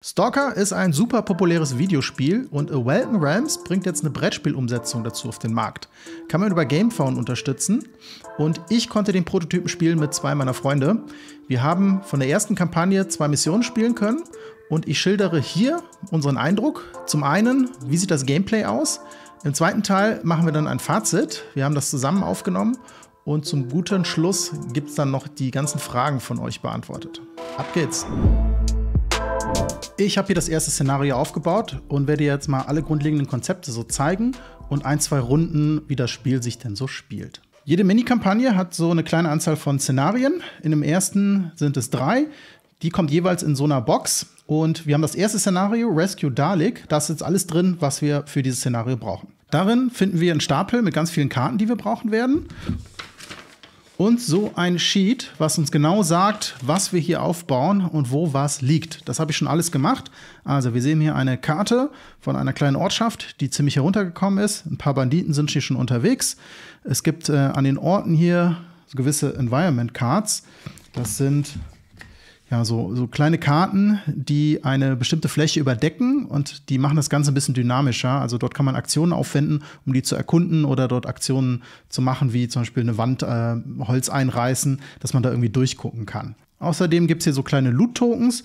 Stalker ist ein super populäres Videospiel und A Welcome Realms bringt jetzt eine Brettspielumsetzung dazu auf den Markt. Kann man über Gamephone unterstützen und ich konnte den Prototypen spielen mit zwei meiner Freunde. Wir haben von der ersten Kampagne zwei Missionen spielen können und ich schildere hier unseren Eindruck. Zum einen, wie sieht das Gameplay aus? Im zweiten Teil machen wir dann ein Fazit. Wir haben das zusammen aufgenommen und zum guten Schluss gibt es dann noch die ganzen Fragen von euch beantwortet. Ab geht's! Ich habe hier das erste Szenario aufgebaut und werde jetzt mal alle grundlegenden Konzepte so zeigen und ein, zwei Runden, wie das Spiel sich denn so spielt. Jede Mini-Kampagne hat so eine kleine Anzahl von Szenarien. In dem ersten sind es drei. Die kommt jeweils in so einer Box. Und wir haben das erste Szenario, Rescue Dalek. Da ist jetzt alles drin, was wir für dieses Szenario brauchen. Darin finden wir einen Stapel mit ganz vielen Karten, die wir brauchen werden und so ein Sheet, was uns genau sagt, was wir hier aufbauen und wo was liegt. Das habe ich schon alles gemacht. Also wir sehen hier eine Karte von einer kleinen Ortschaft, die ziemlich heruntergekommen ist. Ein paar Banditen sind hier schon unterwegs. Es gibt äh, an den Orten hier gewisse Environment Cards. Das sind ja, so, so kleine Karten, die eine bestimmte Fläche überdecken und die machen das Ganze ein bisschen dynamischer. Also dort kann man Aktionen aufwenden, um die zu erkunden oder dort Aktionen zu machen, wie zum Beispiel eine Wand äh, Holz einreißen, dass man da irgendwie durchgucken kann. Außerdem gibt es hier so kleine Loot-Tokens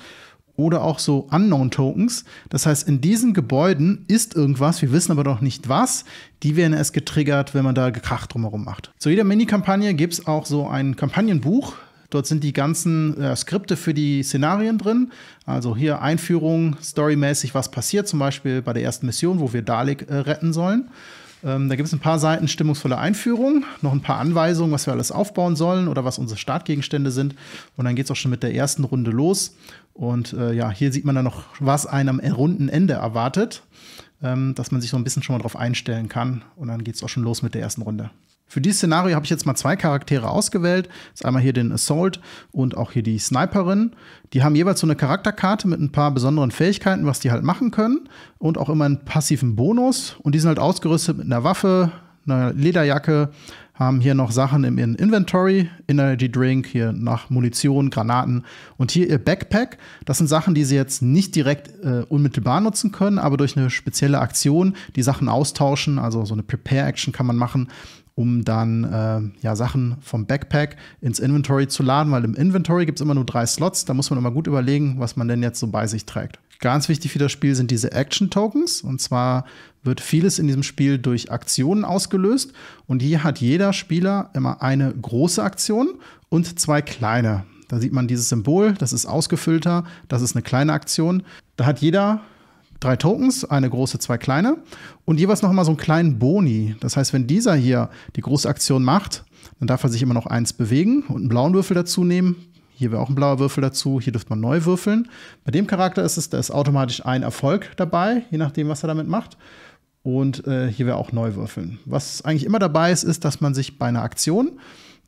oder auch so Unknown-Tokens. Das heißt, in diesen Gebäuden ist irgendwas, wir wissen aber noch nicht was. Die werden erst getriggert, wenn man da Gekrach drumherum macht. Zu jeder Mini-Kampagne gibt es auch so ein Kampagnenbuch, Dort sind die ganzen äh, Skripte für die Szenarien drin. Also hier Einführung, storymäßig, was passiert, zum Beispiel bei der ersten Mission, wo wir Dalek äh, retten sollen. Ähm, da gibt es ein paar Seiten stimmungsvolle Einführung, noch ein paar Anweisungen, was wir alles aufbauen sollen oder was unsere Startgegenstände sind. Und dann geht es auch schon mit der ersten Runde los. Und äh, ja, hier sieht man dann noch, was einem am runden Ende erwartet, ähm, dass man sich so ein bisschen schon mal drauf einstellen kann. Und dann geht es auch schon los mit der ersten Runde. Für dieses Szenario habe ich jetzt mal zwei Charaktere ausgewählt. Das ist einmal hier den Assault und auch hier die Sniperin. Die haben jeweils so eine Charakterkarte mit ein paar besonderen Fähigkeiten, was die halt machen können. Und auch immer einen passiven Bonus. Und die sind halt ausgerüstet mit einer Waffe, einer Lederjacke, haben hier noch Sachen in ihrem Inventory, Energy Drink, hier nach Munition, Granaten und hier ihr Backpack. Das sind Sachen, die sie jetzt nicht direkt äh, unmittelbar nutzen können, aber durch eine spezielle Aktion die Sachen austauschen, also so eine Prepare-Action kann man machen, um dann äh, ja, Sachen vom Backpack ins Inventory zu laden, weil im Inventory gibt es immer nur drei Slots, da muss man immer gut überlegen, was man denn jetzt so bei sich trägt. Ganz wichtig für das Spiel sind diese Action-Tokens. Und zwar wird vieles in diesem Spiel durch Aktionen ausgelöst. Und hier hat jeder Spieler immer eine große Aktion und zwei kleine. Da sieht man dieses Symbol, das ist ausgefüllter, das ist eine kleine Aktion. Da hat jeder drei Tokens, eine große, zwei kleine und jeweils noch mal so einen kleinen Boni. Das heißt, wenn dieser hier die große Aktion macht, dann darf er sich immer noch eins bewegen und einen blauen Würfel dazu nehmen. Hier wäre auch ein blauer Würfel dazu, hier dürfte man neu würfeln. Bei dem Charakter ist es, da ist automatisch ein Erfolg dabei, je nachdem, was er damit macht. Und äh, hier wäre auch neu würfeln. Was eigentlich immer dabei ist, ist, dass man sich bei einer Aktion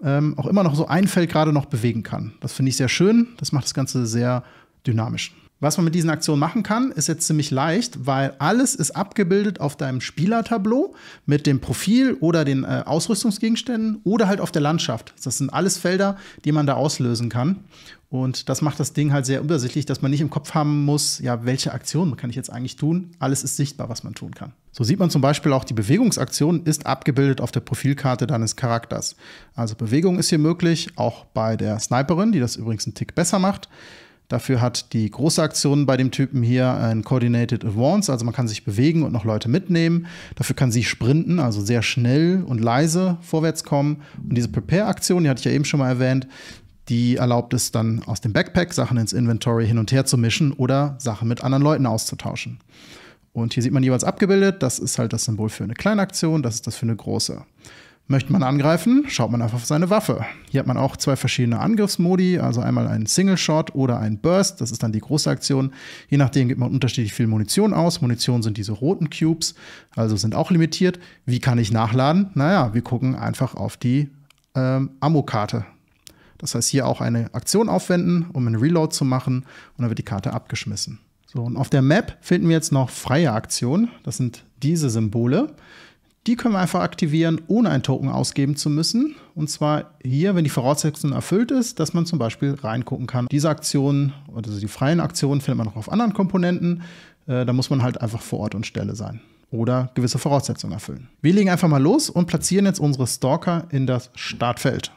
ähm, auch immer noch so ein Feld gerade noch bewegen kann. Das finde ich sehr schön. Das macht das Ganze sehr dynamisch. Was man mit diesen Aktionen machen kann, ist jetzt ziemlich leicht, weil alles ist abgebildet auf deinem Spielertableau mit dem Profil oder den äh, Ausrüstungsgegenständen oder halt auf der Landschaft. Das sind alles Felder, die man da auslösen kann. Und das macht das Ding halt sehr übersichtlich, dass man nicht im Kopf haben muss, ja, welche Aktion kann ich jetzt eigentlich tun? Alles ist sichtbar, was man tun kann. So sieht man zum Beispiel auch, die Bewegungsaktion ist abgebildet auf der Profilkarte deines Charakters. Also Bewegung ist hier möglich, auch bei der Sniperin, die das übrigens einen Tick besser macht. Dafür hat die große Aktion bei dem Typen hier ein Coordinated Advance, also man kann sich bewegen und noch Leute mitnehmen. Dafür kann sie sprinten, also sehr schnell und leise vorwärts kommen. Und diese Prepare-Aktion, die hatte ich ja eben schon mal erwähnt, die erlaubt es dann aus dem Backpack Sachen ins Inventory hin und her zu mischen oder Sachen mit anderen Leuten auszutauschen. Und hier sieht man jeweils abgebildet, das ist halt das Symbol für eine kleine Aktion, das ist das für eine große. Möchte man angreifen, schaut man einfach auf seine Waffe. Hier hat man auch zwei verschiedene Angriffsmodi, also einmal einen Single Shot oder einen Burst, das ist dann die große Aktion. Je nachdem gibt man unterschiedlich viel Munition aus. Munition sind diese roten Cubes, also sind auch limitiert. Wie kann ich nachladen? Naja, wir gucken einfach auf die ähm, Ammo-Karte. Das heißt, hier auch eine Aktion aufwenden, um einen Reload zu machen und dann wird die Karte abgeschmissen. So, und auf der Map finden wir jetzt noch freie Aktionen. Das sind diese Symbole. Die können wir einfach aktivieren, ohne ein Token ausgeben zu müssen. Und zwar hier, wenn die Voraussetzung erfüllt ist, dass man zum Beispiel reingucken kann. Diese Aktionen, also die freien Aktionen, findet man auch auf anderen Komponenten. Äh, da muss man halt einfach vor Ort und Stelle sein oder gewisse Voraussetzungen erfüllen. Wir legen einfach mal los und platzieren jetzt unsere Stalker in das Startfeld.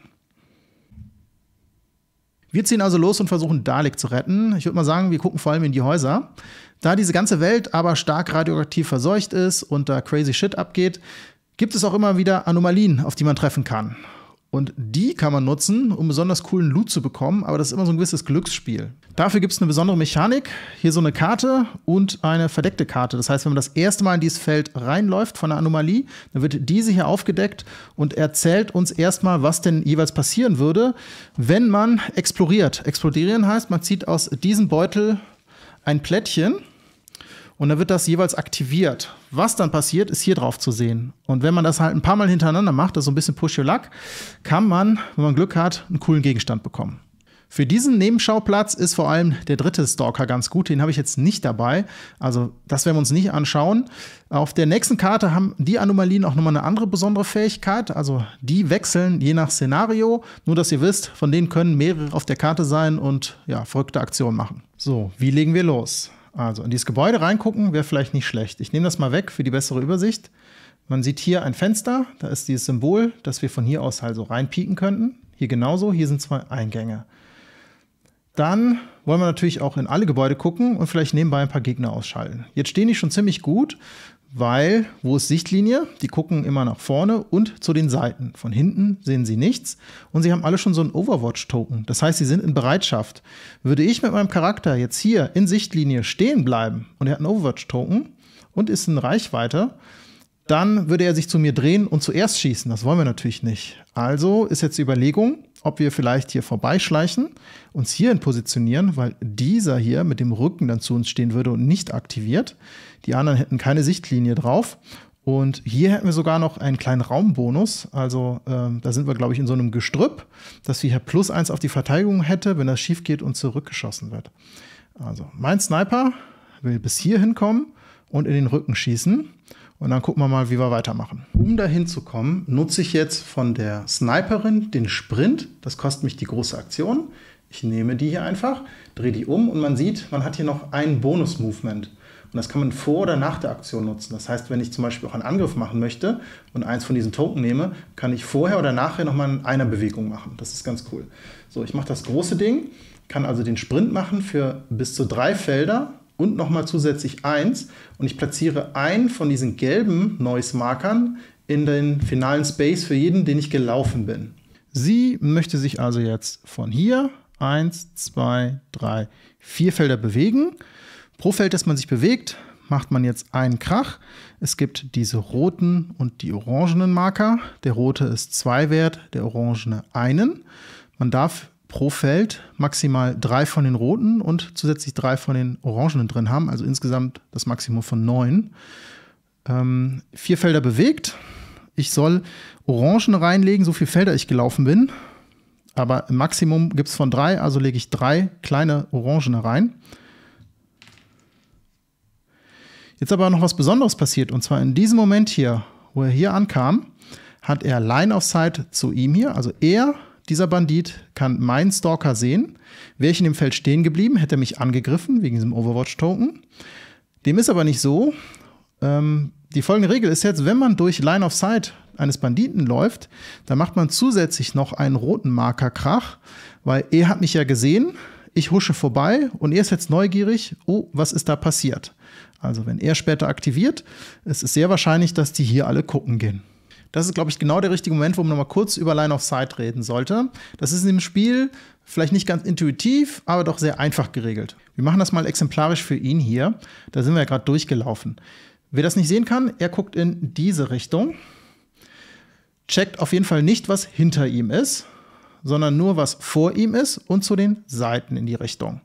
Wir ziehen also los und versuchen Dalek zu retten. Ich würde mal sagen, wir gucken vor allem in die Häuser. Da diese ganze Welt aber stark radioaktiv verseucht ist und da crazy Shit abgeht, gibt es auch immer wieder Anomalien, auf die man treffen kann. Und die kann man nutzen, um besonders coolen Loot zu bekommen, aber das ist immer so ein gewisses Glücksspiel. Dafür gibt es eine besondere Mechanik, hier so eine Karte und eine verdeckte Karte. Das heißt, wenn man das erste Mal in dieses Feld reinläuft von der Anomalie, dann wird diese hier aufgedeckt und erzählt uns erstmal, was denn jeweils passieren würde, wenn man exploriert. Explodieren heißt, man zieht aus diesem Beutel ein Plättchen und dann wird das jeweils aktiviert. Was dann passiert, ist hier drauf zu sehen. Und wenn man das halt ein paar Mal hintereinander macht, also ein bisschen Push Your Luck, kann man, wenn man Glück hat, einen coolen Gegenstand bekommen. Für diesen Nebenschauplatz ist vor allem der dritte Stalker ganz gut. Den habe ich jetzt nicht dabei. Also das werden wir uns nicht anschauen. Auf der nächsten Karte haben die Anomalien auch nochmal eine andere besondere Fähigkeit. Also die wechseln je nach Szenario. Nur, dass ihr wisst, von denen können mehrere auf der Karte sein und ja, verrückte Aktionen machen. So, wie legen wir los? Also in dieses Gebäude reingucken wäre vielleicht nicht schlecht. Ich nehme das mal weg für die bessere Übersicht. Man sieht hier ein Fenster, da ist dieses Symbol, dass wir von hier aus also halt reinpieken könnten. Hier genauso, hier sind zwei Eingänge. Dann wollen wir natürlich auch in alle Gebäude gucken und vielleicht nebenbei ein paar Gegner ausschalten. Jetzt stehen die schon ziemlich gut weil wo ist Sichtlinie? Die gucken immer nach vorne und zu den Seiten. Von hinten sehen sie nichts und sie haben alle schon so einen Overwatch-Token. Das heißt, sie sind in Bereitschaft. Würde ich mit meinem Charakter jetzt hier in Sichtlinie stehen bleiben und er hat einen Overwatch-Token und ist in Reichweite, dann würde er sich zu mir drehen und zuerst schießen. Das wollen wir natürlich nicht. Also ist jetzt die Überlegung, ob wir vielleicht hier vorbeischleichen, uns hierhin positionieren, weil dieser hier mit dem Rücken dann zu uns stehen würde und nicht aktiviert. Die anderen hätten keine Sichtlinie drauf. Und hier hätten wir sogar noch einen kleinen Raumbonus. Also ähm, da sind wir, glaube ich, in so einem Gestrüpp, dass wir hier plus eins auf die Verteidigung hätte, wenn das schief geht und zurückgeschossen wird. Also mein Sniper will bis hier hinkommen und in den Rücken schießen. Und dann gucken wir mal, wie wir weitermachen. Um dahin zu kommen, nutze ich jetzt von der Sniperin den Sprint. Das kostet mich die große Aktion. Ich nehme die hier einfach, drehe die um und man sieht, man hat hier noch ein Bonus-Movement das kann man vor oder nach der Aktion nutzen. Das heißt, wenn ich zum Beispiel auch einen Angriff machen möchte und eins von diesen Token nehme, kann ich vorher oder nachher nochmal in einer Bewegung machen. Das ist ganz cool. So, ich mache das große Ding, kann also den Sprint machen für bis zu drei Felder und nochmal zusätzlich eins. Und ich platziere einen von diesen gelben Noise-Markern in den finalen Space für jeden, den ich gelaufen bin. Sie möchte sich also jetzt von hier eins, zwei, drei, vier Felder bewegen. Pro Feld, das man sich bewegt, macht man jetzt einen Krach. Es gibt diese roten und die orangenen Marker. Der rote ist zwei wert, der orangene einen. Man darf pro Feld maximal drei von den roten und zusätzlich drei von den orangenen drin haben, also insgesamt das Maximum von neun. Ähm, vier Felder bewegt. Ich soll Orangen reinlegen, so viele Felder ich gelaufen bin. Aber im Maximum gibt es von drei, also lege ich drei kleine Orangen rein. Jetzt aber noch was Besonderes passiert und zwar in diesem Moment hier, wo er hier ankam, hat er Line of Sight zu ihm hier. Also er, dieser Bandit, kann meinen Stalker sehen. Wäre ich in dem Feld stehen geblieben, hätte er mich angegriffen wegen diesem Overwatch-Token. Dem ist aber nicht so. Ähm, die folgende Regel ist jetzt, wenn man durch Line of Sight eines Banditen läuft, dann macht man zusätzlich noch einen roten Markerkrach, weil er hat mich ja gesehen, ich husche vorbei und er ist jetzt neugierig, oh, was ist da passiert? Also wenn er später aktiviert, es ist sehr wahrscheinlich, dass die hier alle gucken gehen. Das ist, glaube ich, genau der richtige Moment, wo man nochmal kurz über Line of Sight reden sollte. Das ist in dem Spiel vielleicht nicht ganz intuitiv, aber doch sehr einfach geregelt. Wir machen das mal exemplarisch für ihn hier. Da sind wir ja gerade durchgelaufen. Wer das nicht sehen kann, er guckt in diese Richtung, checkt auf jeden Fall nicht, was hinter ihm ist, sondern nur, was vor ihm ist und zu den Seiten in die Richtung.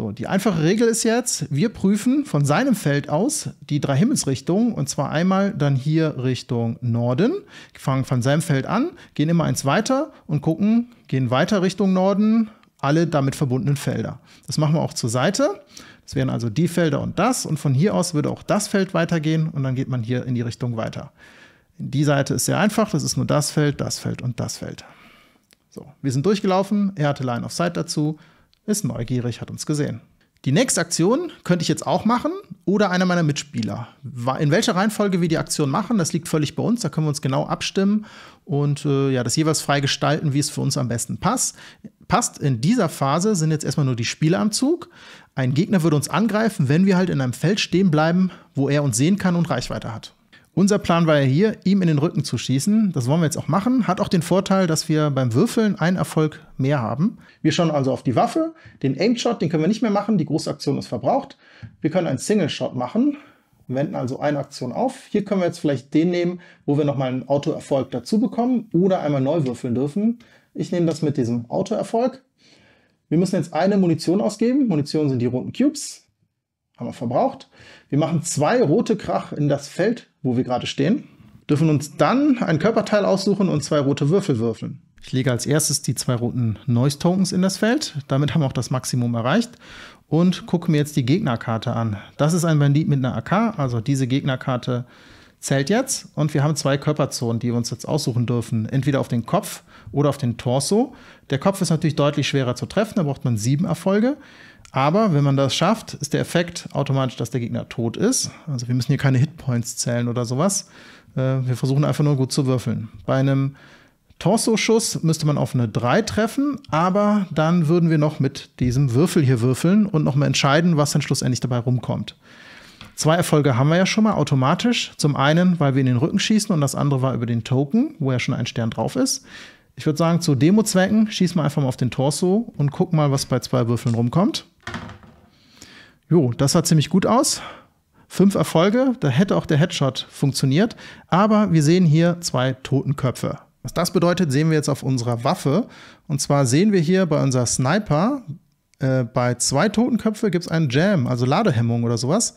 So, die einfache Regel ist jetzt, wir prüfen von seinem Feld aus die drei Himmelsrichtungen und zwar einmal dann hier Richtung Norden, fangen von seinem Feld an, gehen immer eins weiter und gucken, gehen weiter Richtung Norden, alle damit verbundenen Felder. Das machen wir auch zur Seite. Das wären also die Felder und das und von hier aus würde auch das Feld weitergehen und dann geht man hier in die Richtung weiter. Die Seite ist sehr einfach, das ist nur das Feld, das Feld und das Feld. So, wir sind durchgelaufen, er hatte Line of Sight dazu, ist neugierig, hat uns gesehen. Die nächste Aktion könnte ich jetzt auch machen oder einer meiner Mitspieler. In welcher Reihenfolge wir die Aktion machen, das liegt völlig bei uns, da können wir uns genau abstimmen und äh, ja, das jeweils frei gestalten, wie es für uns am besten passt. Passt in dieser Phase sind jetzt erstmal nur die Spieler am Zug. Ein Gegner würde uns angreifen, wenn wir halt in einem Feld stehen bleiben, wo er uns sehen kann und Reichweite hat. Unser Plan war ja hier, ihm in den Rücken zu schießen. Das wollen wir jetzt auch machen. Hat auch den Vorteil, dass wir beim Würfeln einen Erfolg mehr haben. Wir schauen also auf die Waffe. Den Aim-Shot, den können wir nicht mehr machen. Die Großaktion ist verbraucht. Wir können einen Single-Shot machen. Wenden also eine Aktion auf. Hier können wir jetzt vielleicht den nehmen, wo wir nochmal einen Autoerfolg dazu bekommen oder einmal neu würfeln dürfen. Ich nehme das mit diesem Autoerfolg. Wir müssen jetzt eine Munition ausgeben. Munition sind die roten Cubes haben wir verbraucht. Wir machen zwei rote Krach in das Feld, wo wir gerade stehen, dürfen uns dann ein Körperteil aussuchen und zwei rote Würfel würfeln. Ich lege als erstes die zwei roten Noise-Tokens in das Feld. Damit haben wir auch das Maximum erreicht. Und gucke mir jetzt die Gegnerkarte an. Das ist ein Bandit mit einer AK, also diese Gegnerkarte zählt jetzt. Und wir haben zwei Körperzonen, die wir uns jetzt aussuchen dürfen. Entweder auf den Kopf oder auf den Torso. Der Kopf ist natürlich deutlich schwerer zu treffen, da braucht man sieben Erfolge. Aber wenn man das schafft, ist der Effekt automatisch, dass der Gegner tot ist. Also wir müssen hier keine Hitpoints zählen oder sowas. Äh, wir versuchen einfach nur gut zu würfeln. Bei einem Torso-Schuss müsste man auf eine 3 treffen, aber dann würden wir noch mit diesem Würfel hier würfeln und nochmal entscheiden, was dann schlussendlich dabei rumkommt. Zwei Erfolge haben wir ja schon mal automatisch. Zum einen, weil wir in den Rücken schießen und das andere war über den Token, wo ja schon ein Stern drauf ist. Ich würde sagen, zu Demo-Zwecken schieß mal einfach mal auf den Torso und guck mal, was bei zwei Würfeln rumkommt. Jo, das sah ziemlich gut aus. Fünf Erfolge, da hätte auch der Headshot funktioniert. Aber wir sehen hier zwei Totenköpfe. Was das bedeutet, sehen wir jetzt auf unserer Waffe. Und zwar sehen wir hier bei unserer Sniper, äh, bei zwei Totenköpfe gibt es einen Jam, also Ladehemmung oder sowas.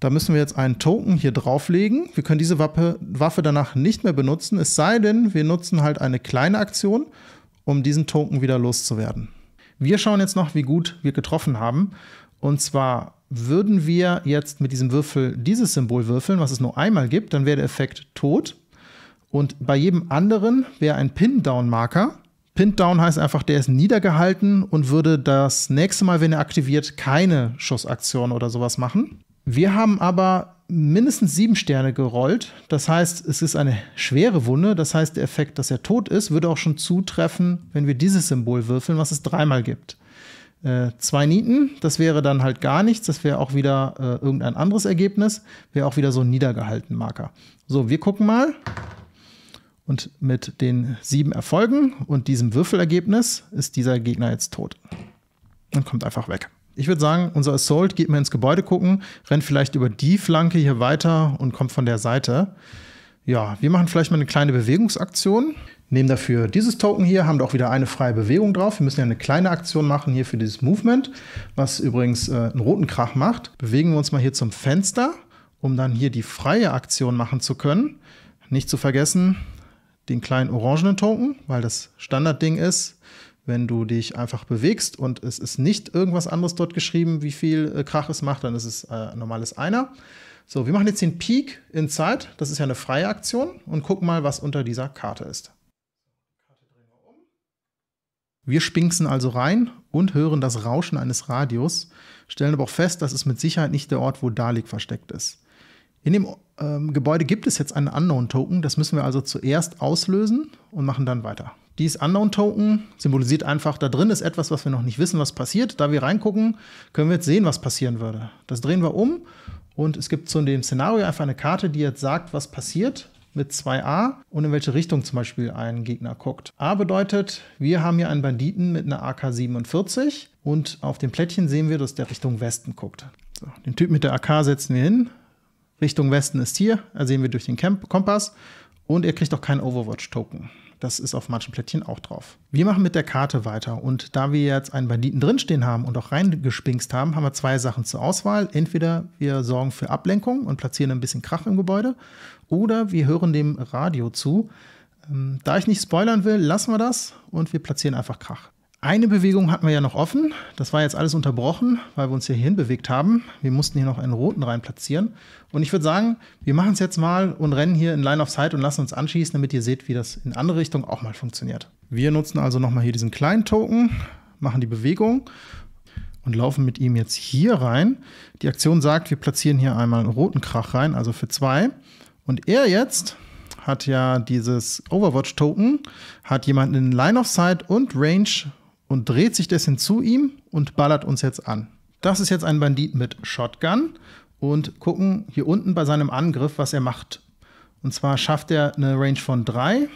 Da müssen wir jetzt einen Token hier drauflegen. Wir können diese Waffe, Waffe danach nicht mehr benutzen, es sei denn, wir nutzen halt eine kleine Aktion, um diesen Token wieder loszuwerden. Wir schauen jetzt noch, wie gut wir getroffen haben. Und zwar würden wir jetzt mit diesem Würfel dieses Symbol würfeln, was es nur einmal gibt, dann wäre der Effekt tot. Und bei jedem anderen wäre ein Pin-Down-Marker. Pin-Down heißt einfach, der ist niedergehalten und würde das nächste Mal, wenn er aktiviert, keine Schussaktion oder sowas machen. Wir haben aber mindestens sieben Sterne gerollt. Das heißt, es ist eine schwere Wunde. Das heißt, der Effekt, dass er tot ist, würde auch schon zutreffen, wenn wir dieses Symbol würfeln, was es dreimal gibt. Äh, zwei Nieten. Das wäre dann halt gar nichts. Das wäre auch wieder äh, irgendein anderes Ergebnis. Wäre auch wieder so ein niedergehalten Marker. So, wir gucken mal. Und mit den sieben Erfolgen und diesem Würfelergebnis ist dieser Gegner jetzt tot. Und kommt einfach weg. Ich würde sagen, unser Assault geht mal ins Gebäude gucken, rennt vielleicht über die Flanke hier weiter und kommt von der Seite. Ja, wir machen vielleicht mal eine kleine Bewegungsaktion. Nehmen dafür dieses Token hier, haben doch wieder eine freie Bewegung drauf. Wir müssen ja eine kleine Aktion machen hier für dieses Movement, was übrigens äh, einen roten Krach macht. Bewegen wir uns mal hier zum Fenster, um dann hier die freie Aktion machen zu können. Nicht zu vergessen den kleinen orangenen Token, weil das Standardding ist, wenn du dich einfach bewegst und es ist nicht irgendwas anderes dort geschrieben, wie viel äh, Krach es macht, dann ist es äh, normales Einer. So, wir machen jetzt den Peak in Zeit. Das ist ja eine freie Aktion und gucken mal, was unter dieser Karte ist. Wir spinksen also rein und hören das Rauschen eines Radios, stellen aber auch fest, dass es mit Sicherheit nicht der Ort, wo Dalek versteckt ist. In dem ähm, Gebäude gibt es jetzt einen Unknown-Token, das müssen wir also zuerst auslösen und machen dann weiter. Dies Unknown-Token symbolisiert einfach, da drin ist etwas, was wir noch nicht wissen, was passiert. Da wir reingucken, können wir jetzt sehen, was passieren würde. Das drehen wir um und es gibt zu dem Szenario einfach eine Karte, die jetzt sagt, was passiert mit 2a und in welche Richtung zum Beispiel ein Gegner guckt. A bedeutet, wir haben hier einen Banditen mit einer AK-47 und auf dem Plättchen sehen wir, dass der Richtung Westen guckt. So, den Typ mit der AK setzen wir hin. Richtung Westen ist hier, da sehen wir durch den Kompass und er kriegt auch keinen Overwatch-Token. Das ist auf manchen Plättchen auch drauf. Wir machen mit der Karte weiter und da wir jetzt einen Banditen drinstehen haben und auch reingespingst haben, haben wir zwei Sachen zur Auswahl. Entweder wir sorgen für Ablenkung und platzieren ein bisschen Krach im Gebäude oder wir hören dem Radio zu. Ähm, da ich nicht spoilern will, lassen wir das und wir platzieren einfach Krach. Eine Bewegung hatten wir ja noch offen. Das war jetzt alles unterbrochen, weil wir uns hier hinbewegt haben. Wir mussten hier noch einen roten rein platzieren. Und ich würde sagen, wir machen es jetzt mal und rennen hier in Line of Sight und lassen uns anschießen, damit ihr seht, wie das in andere Richtung auch mal funktioniert. Wir nutzen also nochmal hier diesen kleinen Token, machen die Bewegung und laufen mit ihm jetzt hier rein. Die Aktion sagt, wir platzieren hier einmal einen roten Krach rein, also für zwei. Und er jetzt hat ja dieses Overwatch-Token, hat jemanden in Line of Sight und Range und dreht sich dessen zu ihm und ballert uns jetzt an. Das ist jetzt ein Bandit mit Shotgun und gucken hier unten bei seinem Angriff, was er macht. Und zwar schafft er eine Range von 3,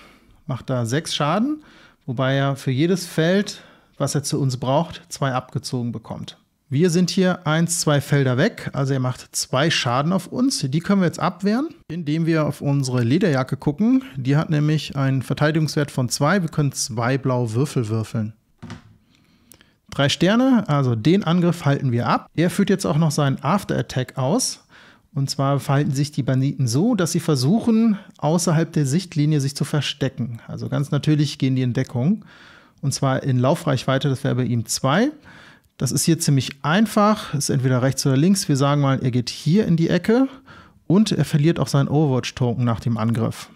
macht da 6 Schaden, wobei er für jedes Feld, was er zu uns braucht, 2 abgezogen bekommt. Wir sind hier 1, 2 Felder weg, also er macht 2 Schaden auf uns. Die können wir jetzt abwehren, indem wir auf unsere Lederjacke gucken. Die hat nämlich einen Verteidigungswert von 2, wir können 2 blaue Würfel würfeln. Drei Sterne, also den Angriff halten wir ab. Er führt jetzt auch noch seinen After Attack aus. Und zwar verhalten sich die Banditen so, dass sie versuchen, außerhalb der Sichtlinie sich zu verstecken. Also ganz natürlich gehen die in Deckung. Und zwar in Laufreichweite, das wäre bei ihm 2. Das ist hier ziemlich einfach, ist entweder rechts oder links. Wir sagen mal, er geht hier in die Ecke und er verliert auch seinen Overwatch-Token nach dem Angriff.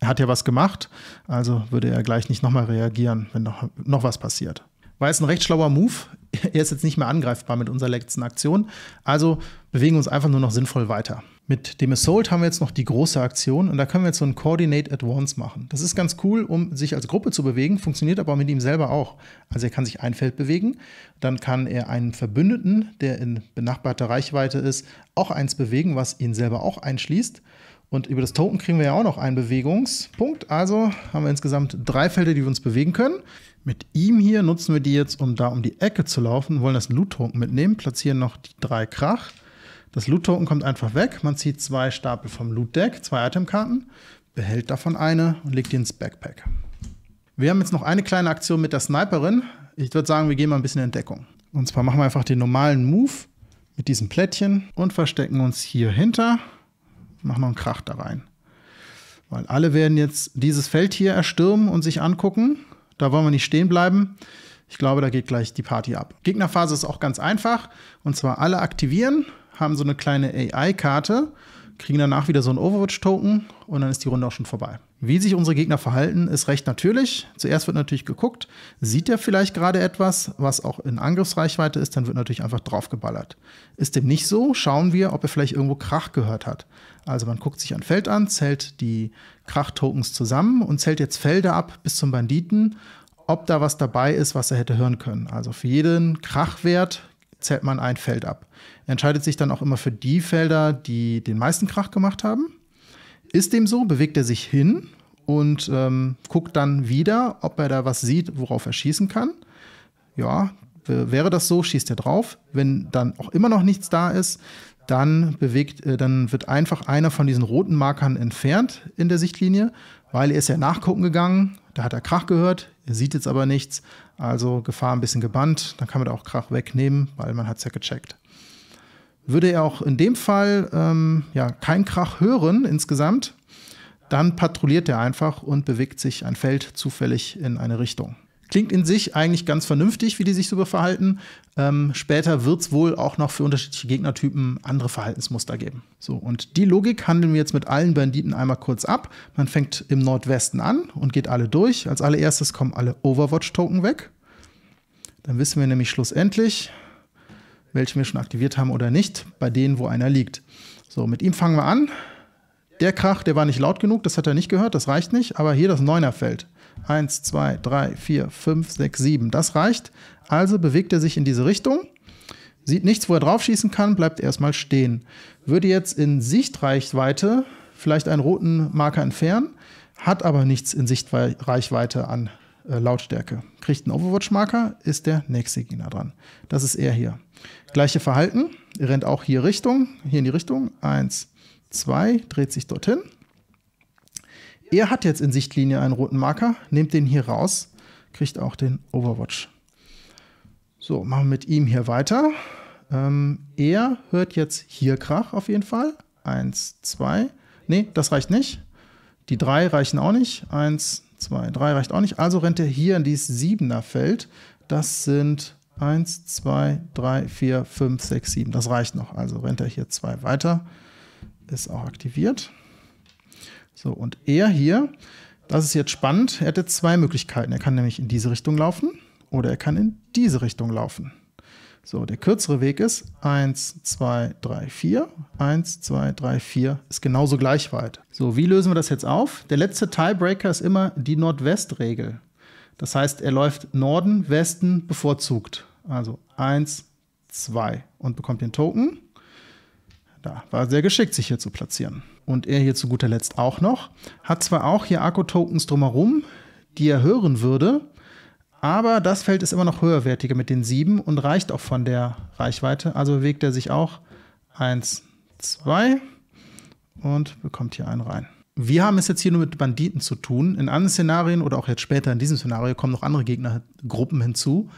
Er hat ja was gemacht, also würde er gleich nicht nochmal reagieren, wenn noch, noch was passiert. War jetzt ein recht schlauer Move. Er ist jetzt nicht mehr angreifbar mit unserer letzten Aktion. Also bewegen wir uns einfach nur noch sinnvoll weiter. Mit dem Assault haben wir jetzt noch die große Aktion und da können wir jetzt so ein Coordinate Advance machen. Das ist ganz cool, um sich als Gruppe zu bewegen, funktioniert aber mit ihm selber auch. Also er kann sich ein Feld bewegen, dann kann er einen Verbündeten, der in benachbarter Reichweite ist, auch eins bewegen, was ihn selber auch einschließt. Und über das Token kriegen wir ja auch noch einen Bewegungspunkt. Also haben wir insgesamt drei Felder, die wir uns bewegen können. Mit ihm hier nutzen wir die jetzt, um da um die Ecke zu laufen, wir wollen das Loot-Token mitnehmen, platzieren noch die drei Krach. Das Loot-Token kommt einfach weg, man zieht zwei Stapel vom Loot-Deck, zwei Itemkarten, behält davon eine und legt die ins Backpack. Wir haben jetzt noch eine kleine Aktion mit der Sniperin. Ich würde sagen, wir gehen mal ein bisschen in Deckung. Und zwar machen wir einfach den normalen Move mit diesem Plättchen und verstecken uns hier hinter. Machen noch einen Krach da rein. Weil alle werden jetzt dieses Feld hier erstürmen und sich angucken. Da wollen wir nicht stehen bleiben. Ich glaube, da geht gleich die Party ab. Gegnerphase ist auch ganz einfach. Und zwar alle aktivieren, haben so eine kleine AI-Karte, kriegen danach wieder so einen Overwatch-Token und dann ist die Runde auch schon vorbei. Wie sich unsere Gegner verhalten, ist recht natürlich. Zuerst wird natürlich geguckt, sieht er vielleicht gerade etwas, was auch in Angriffsreichweite ist, dann wird natürlich einfach draufgeballert. Ist dem nicht so, schauen wir, ob er vielleicht irgendwo Krach gehört hat. Also man guckt sich ein Feld an, zählt die Krach-Tokens zusammen und zählt jetzt Felder ab bis zum Banditen, ob da was dabei ist, was er hätte hören können. Also für jeden Krachwert zählt man ein Feld ab. Er entscheidet sich dann auch immer für die Felder, die den meisten Krach gemacht haben. Ist dem so, bewegt er sich hin und ähm, guckt dann wieder, ob er da was sieht, worauf er schießen kann. Ja, wäre das so, schießt er drauf. Wenn dann auch immer noch nichts da ist, dann bewegt, äh, dann wird einfach einer von diesen roten Markern entfernt in der Sichtlinie, weil er ist ja nachgucken gegangen, da hat er Krach gehört, er sieht jetzt aber nichts, also Gefahr ein bisschen gebannt, dann kann man da auch Krach wegnehmen, weil man hat es ja gecheckt. Würde er auch in dem Fall ähm, ja, keinen Krach hören insgesamt, dann patrouilliert er einfach und bewegt sich ein Feld zufällig in eine Richtung klingt in sich eigentlich ganz vernünftig, wie die sich so verhalten. Ähm, später wird es wohl auch noch für unterschiedliche Gegnertypen andere Verhaltensmuster geben. So, und die Logik handeln wir jetzt mit allen Banditen einmal kurz ab. Man fängt im Nordwesten an und geht alle durch. Als allererstes kommen alle Overwatch-Token weg. Dann wissen wir nämlich schlussendlich, welche wir schon aktiviert haben oder nicht, bei denen, wo einer liegt. So, mit ihm fangen wir an. Der Krach, der war nicht laut genug, das hat er nicht gehört, das reicht nicht, aber hier das Neunerfeld. 1, 2, 3, 4, 5, 6, 7. Das reicht. Also bewegt er sich in diese Richtung, sieht nichts, wo er draufschießen kann, bleibt erstmal stehen. Würde jetzt in Sichtreichweite vielleicht einen roten Marker entfernen, hat aber nichts in Sichtreichweite an äh, Lautstärke. Kriegt einen Overwatch-Marker, ist der nächste Gegner dran. Das ist er hier. Gleiche Verhalten, er rennt auch hier Richtung, hier in die Richtung. Eins, zwei, dreht sich dorthin er hat jetzt in Sichtlinie einen roten Marker, nehmt den hier raus, kriegt auch den Overwatch. So, machen wir mit ihm hier weiter. Ähm, er hört jetzt hier Krach auf jeden Fall. Eins, zwei. Nee, das reicht nicht. Die drei reichen auch nicht. Eins, zwei, drei reicht auch nicht. Also rennt er hier in dieses Siebener Feld. Das sind eins, zwei, drei, vier, fünf, sechs, sieben. Das reicht noch. Also rennt er hier zwei weiter. Ist auch aktiviert. So, und er hier, das ist jetzt spannend, er hätte zwei Möglichkeiten. Er kann nämlich in diese Richtung laufen oder er kann in diese Richtung laufen. So, der kürzere Weg ist 1, 2, 3, 4. 1, 2, 3, 4 ist genauso gleich weit. So, wie lösen wir das jetzt auf? Der letzte Tiebreaker ist immer die Nordwestregel. Das heißt, er läuft Norden, Westen bevorzugt. Also 1, 2 und bekommt den Token. Da war sehr geschickt, sich hier zu platzieren. Und er hier zu guter Letzt auch noch. Hat zwar auch hier Akku-Tokens drumherum, die er hören würde, aber das Feld ist immer noch höherwertiger mit den sieben und reicht auch von der Reichweite. Also bewegt er sich auch 1, 2 und bekommt hier einen rein. Wir haben es jetzt hier nur mit Banditen zu tun. In anderen Szenarien oder auch jetzt später in diesem Szenario kommen noch andere Gegnergruppen hinzu.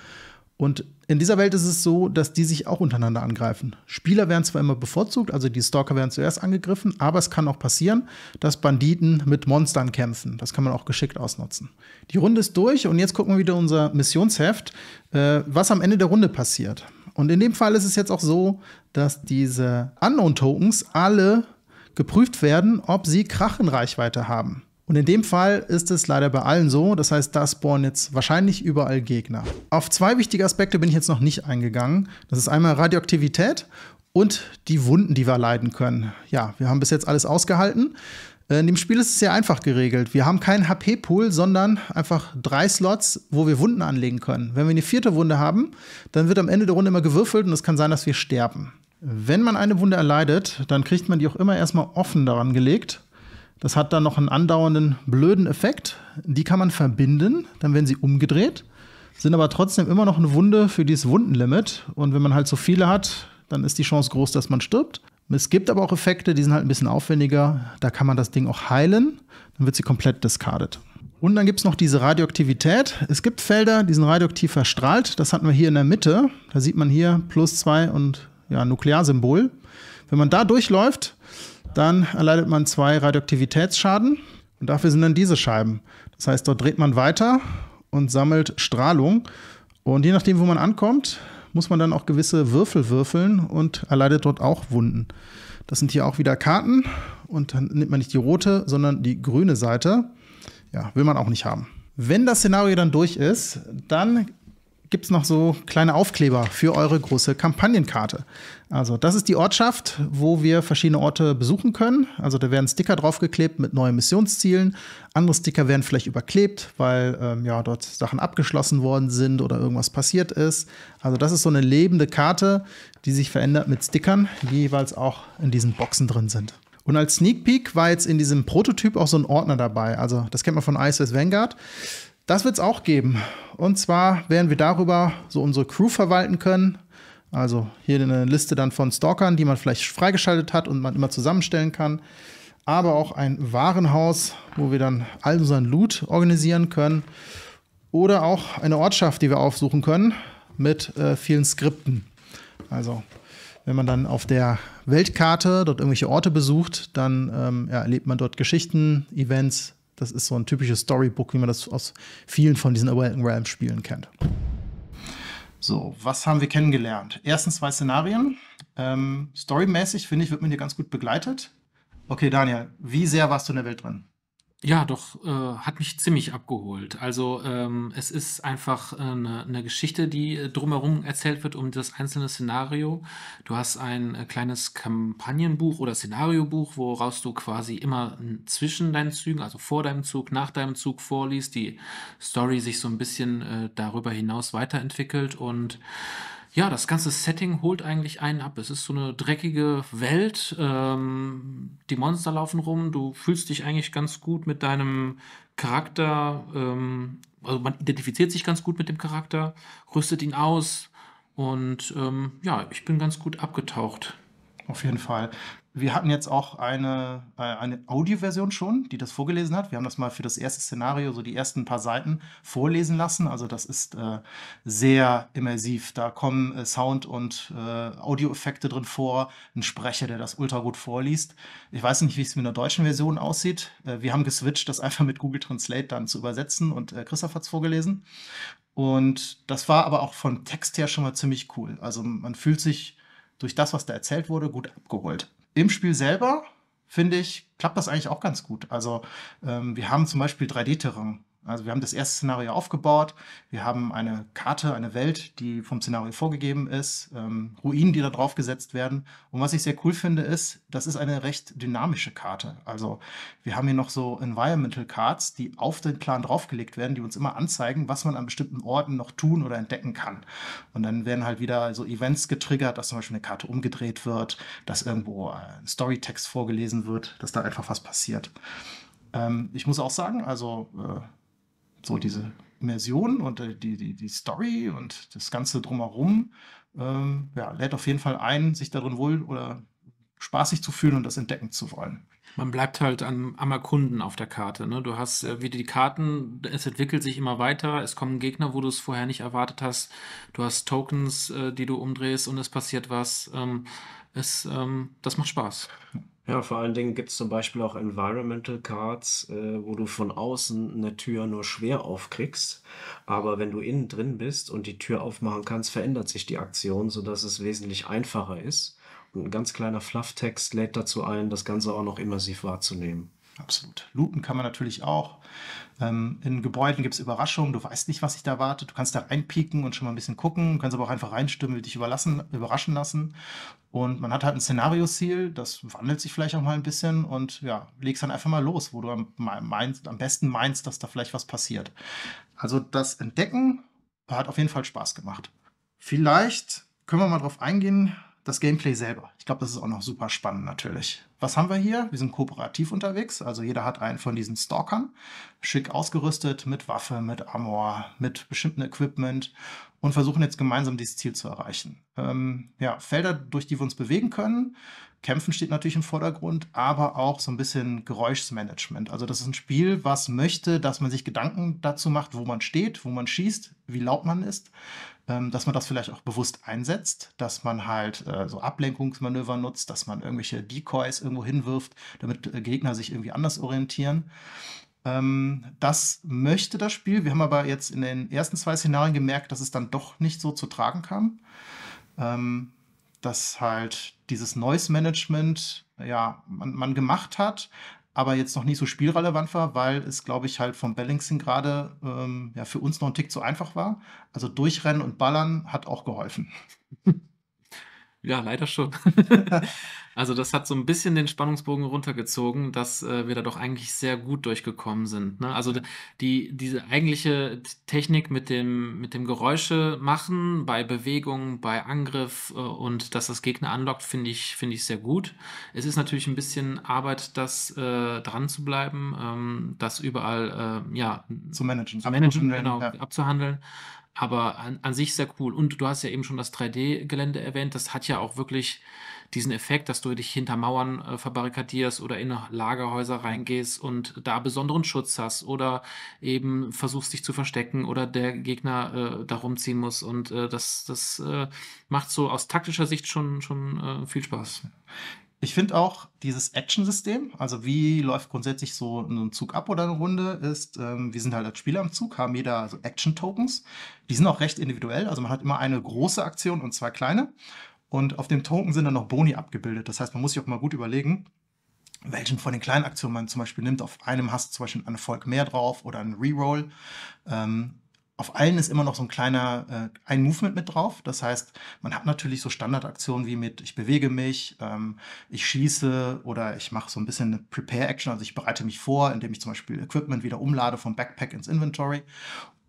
Und in dieser Welt ist es so, dass die sich auch untereinander angreifen. Spieler werden zwar immer bevorzugt, also die Stalker werden zuerst angegriffen, aber es kann auch passieren, dass Banditen mit Monstern kämpfen. Das kann man auch geschickt ausnutzen. Die Runde ist durch und jetzt gucken wir wieder unser Missionsheft, äh, was am Ende der Runde passiert. Und in dem Fall ist es jetzt auch so, dass diese Unknown Tokens alle geprüft werden, ob sie Krachenreichweite haben. Und in dem Fall ist es leider bei allen so. Das heißt, da spawnen jetzt wahrscheinlich überall Gegner. Auf zwei wichtige Aspekte bin ich jetzt noch nicht eingegangen. Das ist einmal Radioaktivität und die Wunden, die wir leiden können. Ja, wir haben bis jetzt alles ausgehalten. In dem Spiel ist es sehr einfach geregelt. Wir haben keinen HP-Pool, sondern einfach drei Slots, wo wir Wunden anlegen können. Wenn wir eine vierte Wunde haben, dann wird am Ende der Runde immer gewürfelt und es kann sein, dass wir sterben. Wenn man eine Wunde erleidet, dann kriegt man die auch immer erstmal offen daran gelegt das hat dann noch einen andauernden blöden Effekt. Die kann man verbinden, dann werden sie umgedreht, sind aber trotzdem immer noch eine Wunde für dieses Wundenlimit. Und wenn man halt so viele hat, dann ist die Chance groß, dass man stirbt. Es gibt aber auch Effekte, die sind halt ein bisschen aufwendiger. Da kann man das Ding auch heilen, dann wird sie komplett discarded. Und dann gibt es noch diese Radioaktivität. Es gibt Felder, die sind radioaktiv verstrahlt. Das hatten wir hier in der Mitte. Da sieht man hier plus 2 und ja, Nuklearsymbol. Wenn man da durchläuft, dann erleidet man zwei Radioaktivitätsschaden und dafür sind dann diese Scheiben. Das heißt, dort dreht man weiter und sammelt Strahlung. Und je nachdem, wo man ankommt, muss man dann auch gewisse Würfel würfeln und erleidet dort auch Wunden. Das sind hier auch wieder Karten und dann nimmt man nicht die rote, sondern die grüne Seite. Ja, will man auch nicht haben. Wenn das Szenario dann durch ist, dann gibt es noch so kleine Aufkleber für eure große Kampagnenkarte. Also das ist die Ortschaft, wo wir verschiedene Orte besuchen können. Also da werden Sticker draufgeklebt mit neuen Missionszielen. Andere Sticker werden vielleicht überklebt, weil ähm, ja dort Sachen abgeschlossen worden sind oder irgendwas passiert ist. Also das ist so eine lebende Karte, die sich verändert mit Stickern, die jeweils auch in diesen Boxen drin sind. Und als Sneak Peek war jetzt in diesem Prototyp auch so ein Ordner dabei. Also das kennt man von ISS Vanguard. Das wird es auch geben. Und zwar werden wir darüber so unsere Crew verwalten können. Also hier eine Liste dann von Stalkern, die man vielleicht freigeschaltet hat und man immer zusammenstellen kann. Aber auch ein Warenhaus, wo wir dann all unseren Loot organisieren können. Oder auch eine Ortschaft, die wir aufsuchen können mit äh, vielen Skripten. Also wenn man dann auf der Weltkarte dort irgendwelche Orte besucht, dann ähm, ja, erlebt man dort Geschichten, Events, das ist so ein typisches Storybook, wie man das aus vielen von diesen Awaken Realm Spielen kennt. So, was haben wir kennengelernt? Erstens zwei Szenarien. Ähm, storymäßig, finde ich, wird man hier ganz gut begleitet. Okay, Daniel, wie sehr warst du in der Welt drin? Ja, doch, äh, hat mich ziemlich abgeholt. Also ähm, es ist einfach eine äh, ne Geschichte, die äh, drumherum erzählt wird um das einzelne Szenario. Du hast ein äh, kleines Kampagnenbuch oder Szenariobuch, woraus du quasi immer äh, zwischen deinen Zügen, also vor deinem Zug, nach deinem Zug vorliest, die Story sich so ein bisschen äh, darüber hinaus weiterentwickelt und ja, das ganze Setting holt eigentlich einen ab. Es ist so eine dreckige Welt. Ähm, die Monster laufen rum. Du fühlst dich eigentlich ganz gut mit deinem Charakter. Ähm, also man identifiziert sich ganz gut mit dem Charakter, rüstet ihn aus. Und ähm, ja, ich bin ganz gut abgetaucht. Auf jeden Fall wir hatten jetzt auch eine, äh, eine Audioversion schon, die das vorgelesen hat. Wir haben das mal für das erste Szenario, so die ersten paar Seiten vorlesen lassen. Also das ist äh, sehr immersiv. Da kommen äh, Sound- und äh, Audioeffekte drin vor, ein Sprecher, der das ultra gut vorliest. Ich weiß nicht, wie es mit der deutschen Version aussieht. Äh, wir haben geswitcht, das einfach mit Google Translate dann zu übersetzen und äh, Christoph hat es vorgelesen. Und das war aber auch vom Text her schon mal ziemlich cool. Also man fühlt sich durch das, was da erzählt wurde, gut abgeholt. Im Spiel selber, finde ich, klappt das eigentlich auch ganz gut. Also ähm, wir haben zum Beispiel 3D-Terrain. Also wir haben das erste Szenario aufgebaut, wir haben eine Karte, eine Welt, die vom Szenario vorgegeben ist, ähm, Ruinen, die da drauf gesetzt werden. Und was ich sehr cool finde, ist, das ist eine recht dynamische Karte. Also wir haben hier noch so Environmental Cards, die auf den Plan draufgelegt werden, die uns immer anzeigen, was man an bestimmten Orten noch tun oder entdecken kann. Und dann werden halt wieder so Events getriggert, dass zum Beispiel eine Karte umgedreht wird, dass irgendwo äh, ein Storytext vorgelesen wird, dass da einfach was passiert. Ähm, ich muss auch sagen, also äh, so diese Immersion und äh, die, die, die Story und das Ganze drumherum ähm, ja, lädt auf jeden Fall ein, sich darin wohl oder spaßig zu fühlen und das entdecken zu wollen. Man bleibt halt am, am Erkunden auf der Karte. Ne? Du hast äh, wieder die Karten, es entwickelt sich immer weiter, es kommen Gegner, wo du es vorher nicht erwartet hast. Du hast Tokens, äh, die du umdrehst und es passiert was. Ähm, es, ähm, das macht Spaß. Ja, vor allen Dingen es zum Beispiel auch Environmental Cards, äh, wo du von außen eine Tür nur schwer aufkriegst. Aber wenn du innen drin bist und die Tür aufmachen kannst, verändert sich die Aktion, sodass es wesentlich einfacher ist. Und ein ganz kleiner Flufftext lädt dazu ein, das Ganze auch noch immersiv wahrzunehmen. Absolut. Looten kann man natürlich auch. Ähm, in Gebäuden gibt es Überraschungen, du weißt nicht, was sich da wartet. Du kannst da reinpieken und schon mal ein bisschen gucken, du kannst aber auch einfach reinstimmen, dich überlassen, überraschen lassen. Und man hat halt ein Szenario-Ziel, das wandelt sich vielleicht auch mal ein bisschen und ja, legst dann einfach mal los, wo du am, meinst, am besten meinst, dass da vielleicht was passiert. Also das Entdecken hat auf jeden Fall Spaß gemacht. Vielleicht können wir mal drauf eingehen, das Gameplay selber. Ich glaube, das ist auch noch super spannend natürlich. Was haben wir hier? Wir sind kooperativ unterwegs, also jeder hat einen von diesen Stalkern, schick ausgerüstet mit Waffe, mit Armor, mit bestimmten Equipment und versuchen jetzt gemeinsam dieses Ziel zu erreichen. Ähm, ja, Felder, durch die wir uns bewegen können. Kämpfen steht natürlich im Vordergrund, aber auch so ein bisschen Geräuschsmanagement. Also das ist ein Spiel, was möchte, dass man sich Gedanken dazu macht, wo man steht, wo man schießt, wie laut man ist. Ähm, dass man das vielleicht auch bewusst einsetzt, dass man halt äh, so Ablenkungsmanöver nutzt, dass man irgendwelche Decoys irgendwo hinwirft, damit äh, Gegner sich irgendwie anders orientieren. Ähm, das möchte das Spiel. Wir haben aber jetzt in den ersten zwei Szenarien gemerkt, dass es dann doch nicht so zu tragen kam. Ähm, dass halt dieses Noise Management ja, man, man gemacht hat, aber jetzt noch nicht so spielrelevant war, weil es, glaube ich, halt vom Balancing gerade ähm, ja, für uns noch ein Tick zu einfach war. Also durchrennen und ballern hat auch geholfen. Ja, leider schon. Also das hat so ein bisschen den Spannungsbogen runtergezogen, dass äh, wir da doch eigentlich sehr gut durchgekommen sind. Ne? Also die, diese eigentliche Technik mit dem, mit dem Geräusche machen bei Bewegung, bei Angriff äh, und dass das Gegner anlockt, finde ich, finde ich sehr gut. Es ist natürlich ein bisschen Arbeit, das äh, dran zu bleiben, ähm, das überall äh, ja, zu managen, zu managen genau, ja. abzuhandeln. Aber an, an sich sehr cool. Und du hast ja eben schon das 3D-Gelände erwähnt. Das hat ja auch wirklich diesen Effekt, dass du dich hinter Mauern äh, verbarrikadierst oder in Lagerhäuser reingehst und da besonderen Schutz hast oder eben versuchst dich zu verstecken oder der Gegner äh, darum ziehen muss. Und äh, das, das äh, macht so aus taktischer Sicht schon, schon äh, viel Spaß. Ich finde auch dieses Action-System, also wie läuft grundsätzlich so ein Zug ab oder eine Runde, ist, ähm, wir sind halt als Spieler am Zug, haben jeder so Action-Tokens. Die sind auch recht individuell, also man hat immer eine große Aktion und zwei kleine. Und auf dem Token sind dann noch Boni abgebildet. Das heißt, man muss sich auch mal gut überlegen, welchen von den kleinen Aktionen man zum Beispiel nimmt. Auf einem hast du zum Beispiel einen Erfolg mehr drauf oder einen Reroll. Ähm, auf allen ist immer noch so ein kleiner äh, ein Movement mit drauf. Das heißt, man hat natürlich so Standardaktionen wie mit ich bewege mich, ähm, ich schieße oder ich mache so ein bisschen eine Prepare-Action. Also ich bereite mich vor, indem ich zum Beispiel Equipment wieder umlade vom Backpack ins Inventory.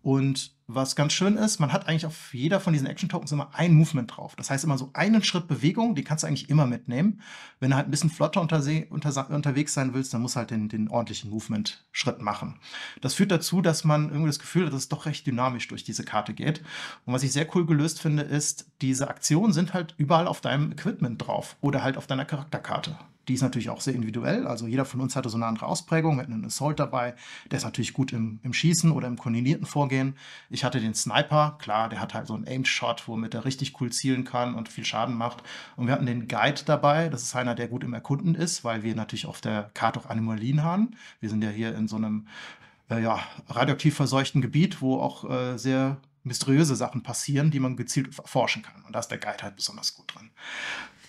Und was ganz schön ist, man hat eigentlich auf jeder von diesen Action-Tokens immer ein Movement drauf. Das heißt immer so einen Schritt Bewegung, die kannst du eigentlich immer mitnehmen. Wenn du halt ein bisschen flotter untersee, unter, unterwegs sein willst, dann musst du halt den, den ordentlichen Movement-Schritt machen. Das führt dazu, dass man irgendwie das Gefühl hat, dass es doch recht dynamisch durch diese Karte geht. Und was ich sehr cool gelöst finde, ist, diese Aktionen sind halt überall auf deinem Equipment drauf oder halt auf deiner Charakterkarte. Die ist natürlich auch sehr individuell. Also jeder von uns hatte so eine andere Ausprägung. mit einem Assault dabei. Der ist natürlich gut im, im Schießen oder im koordinierten Vorgehen. Ich ich hatte den Sniper, klar, der hat halt so einen Aim-Shot, womit er richtig cool zielen kann und viel Schaden macht. Und wir hatten den Guide dabei, das ist einer, der gut im Erkunden ist, weil wir natürlich auf der Karte auch Animalien haben. Wir sind ja hier in so einem äh, ja, radioaktiv verseuchten Gebiet, wo auch äh, sehr mysteriöse Sachen passieren, die man gezielt forschen kann. Und da ist der Guide halt besonders gut drin.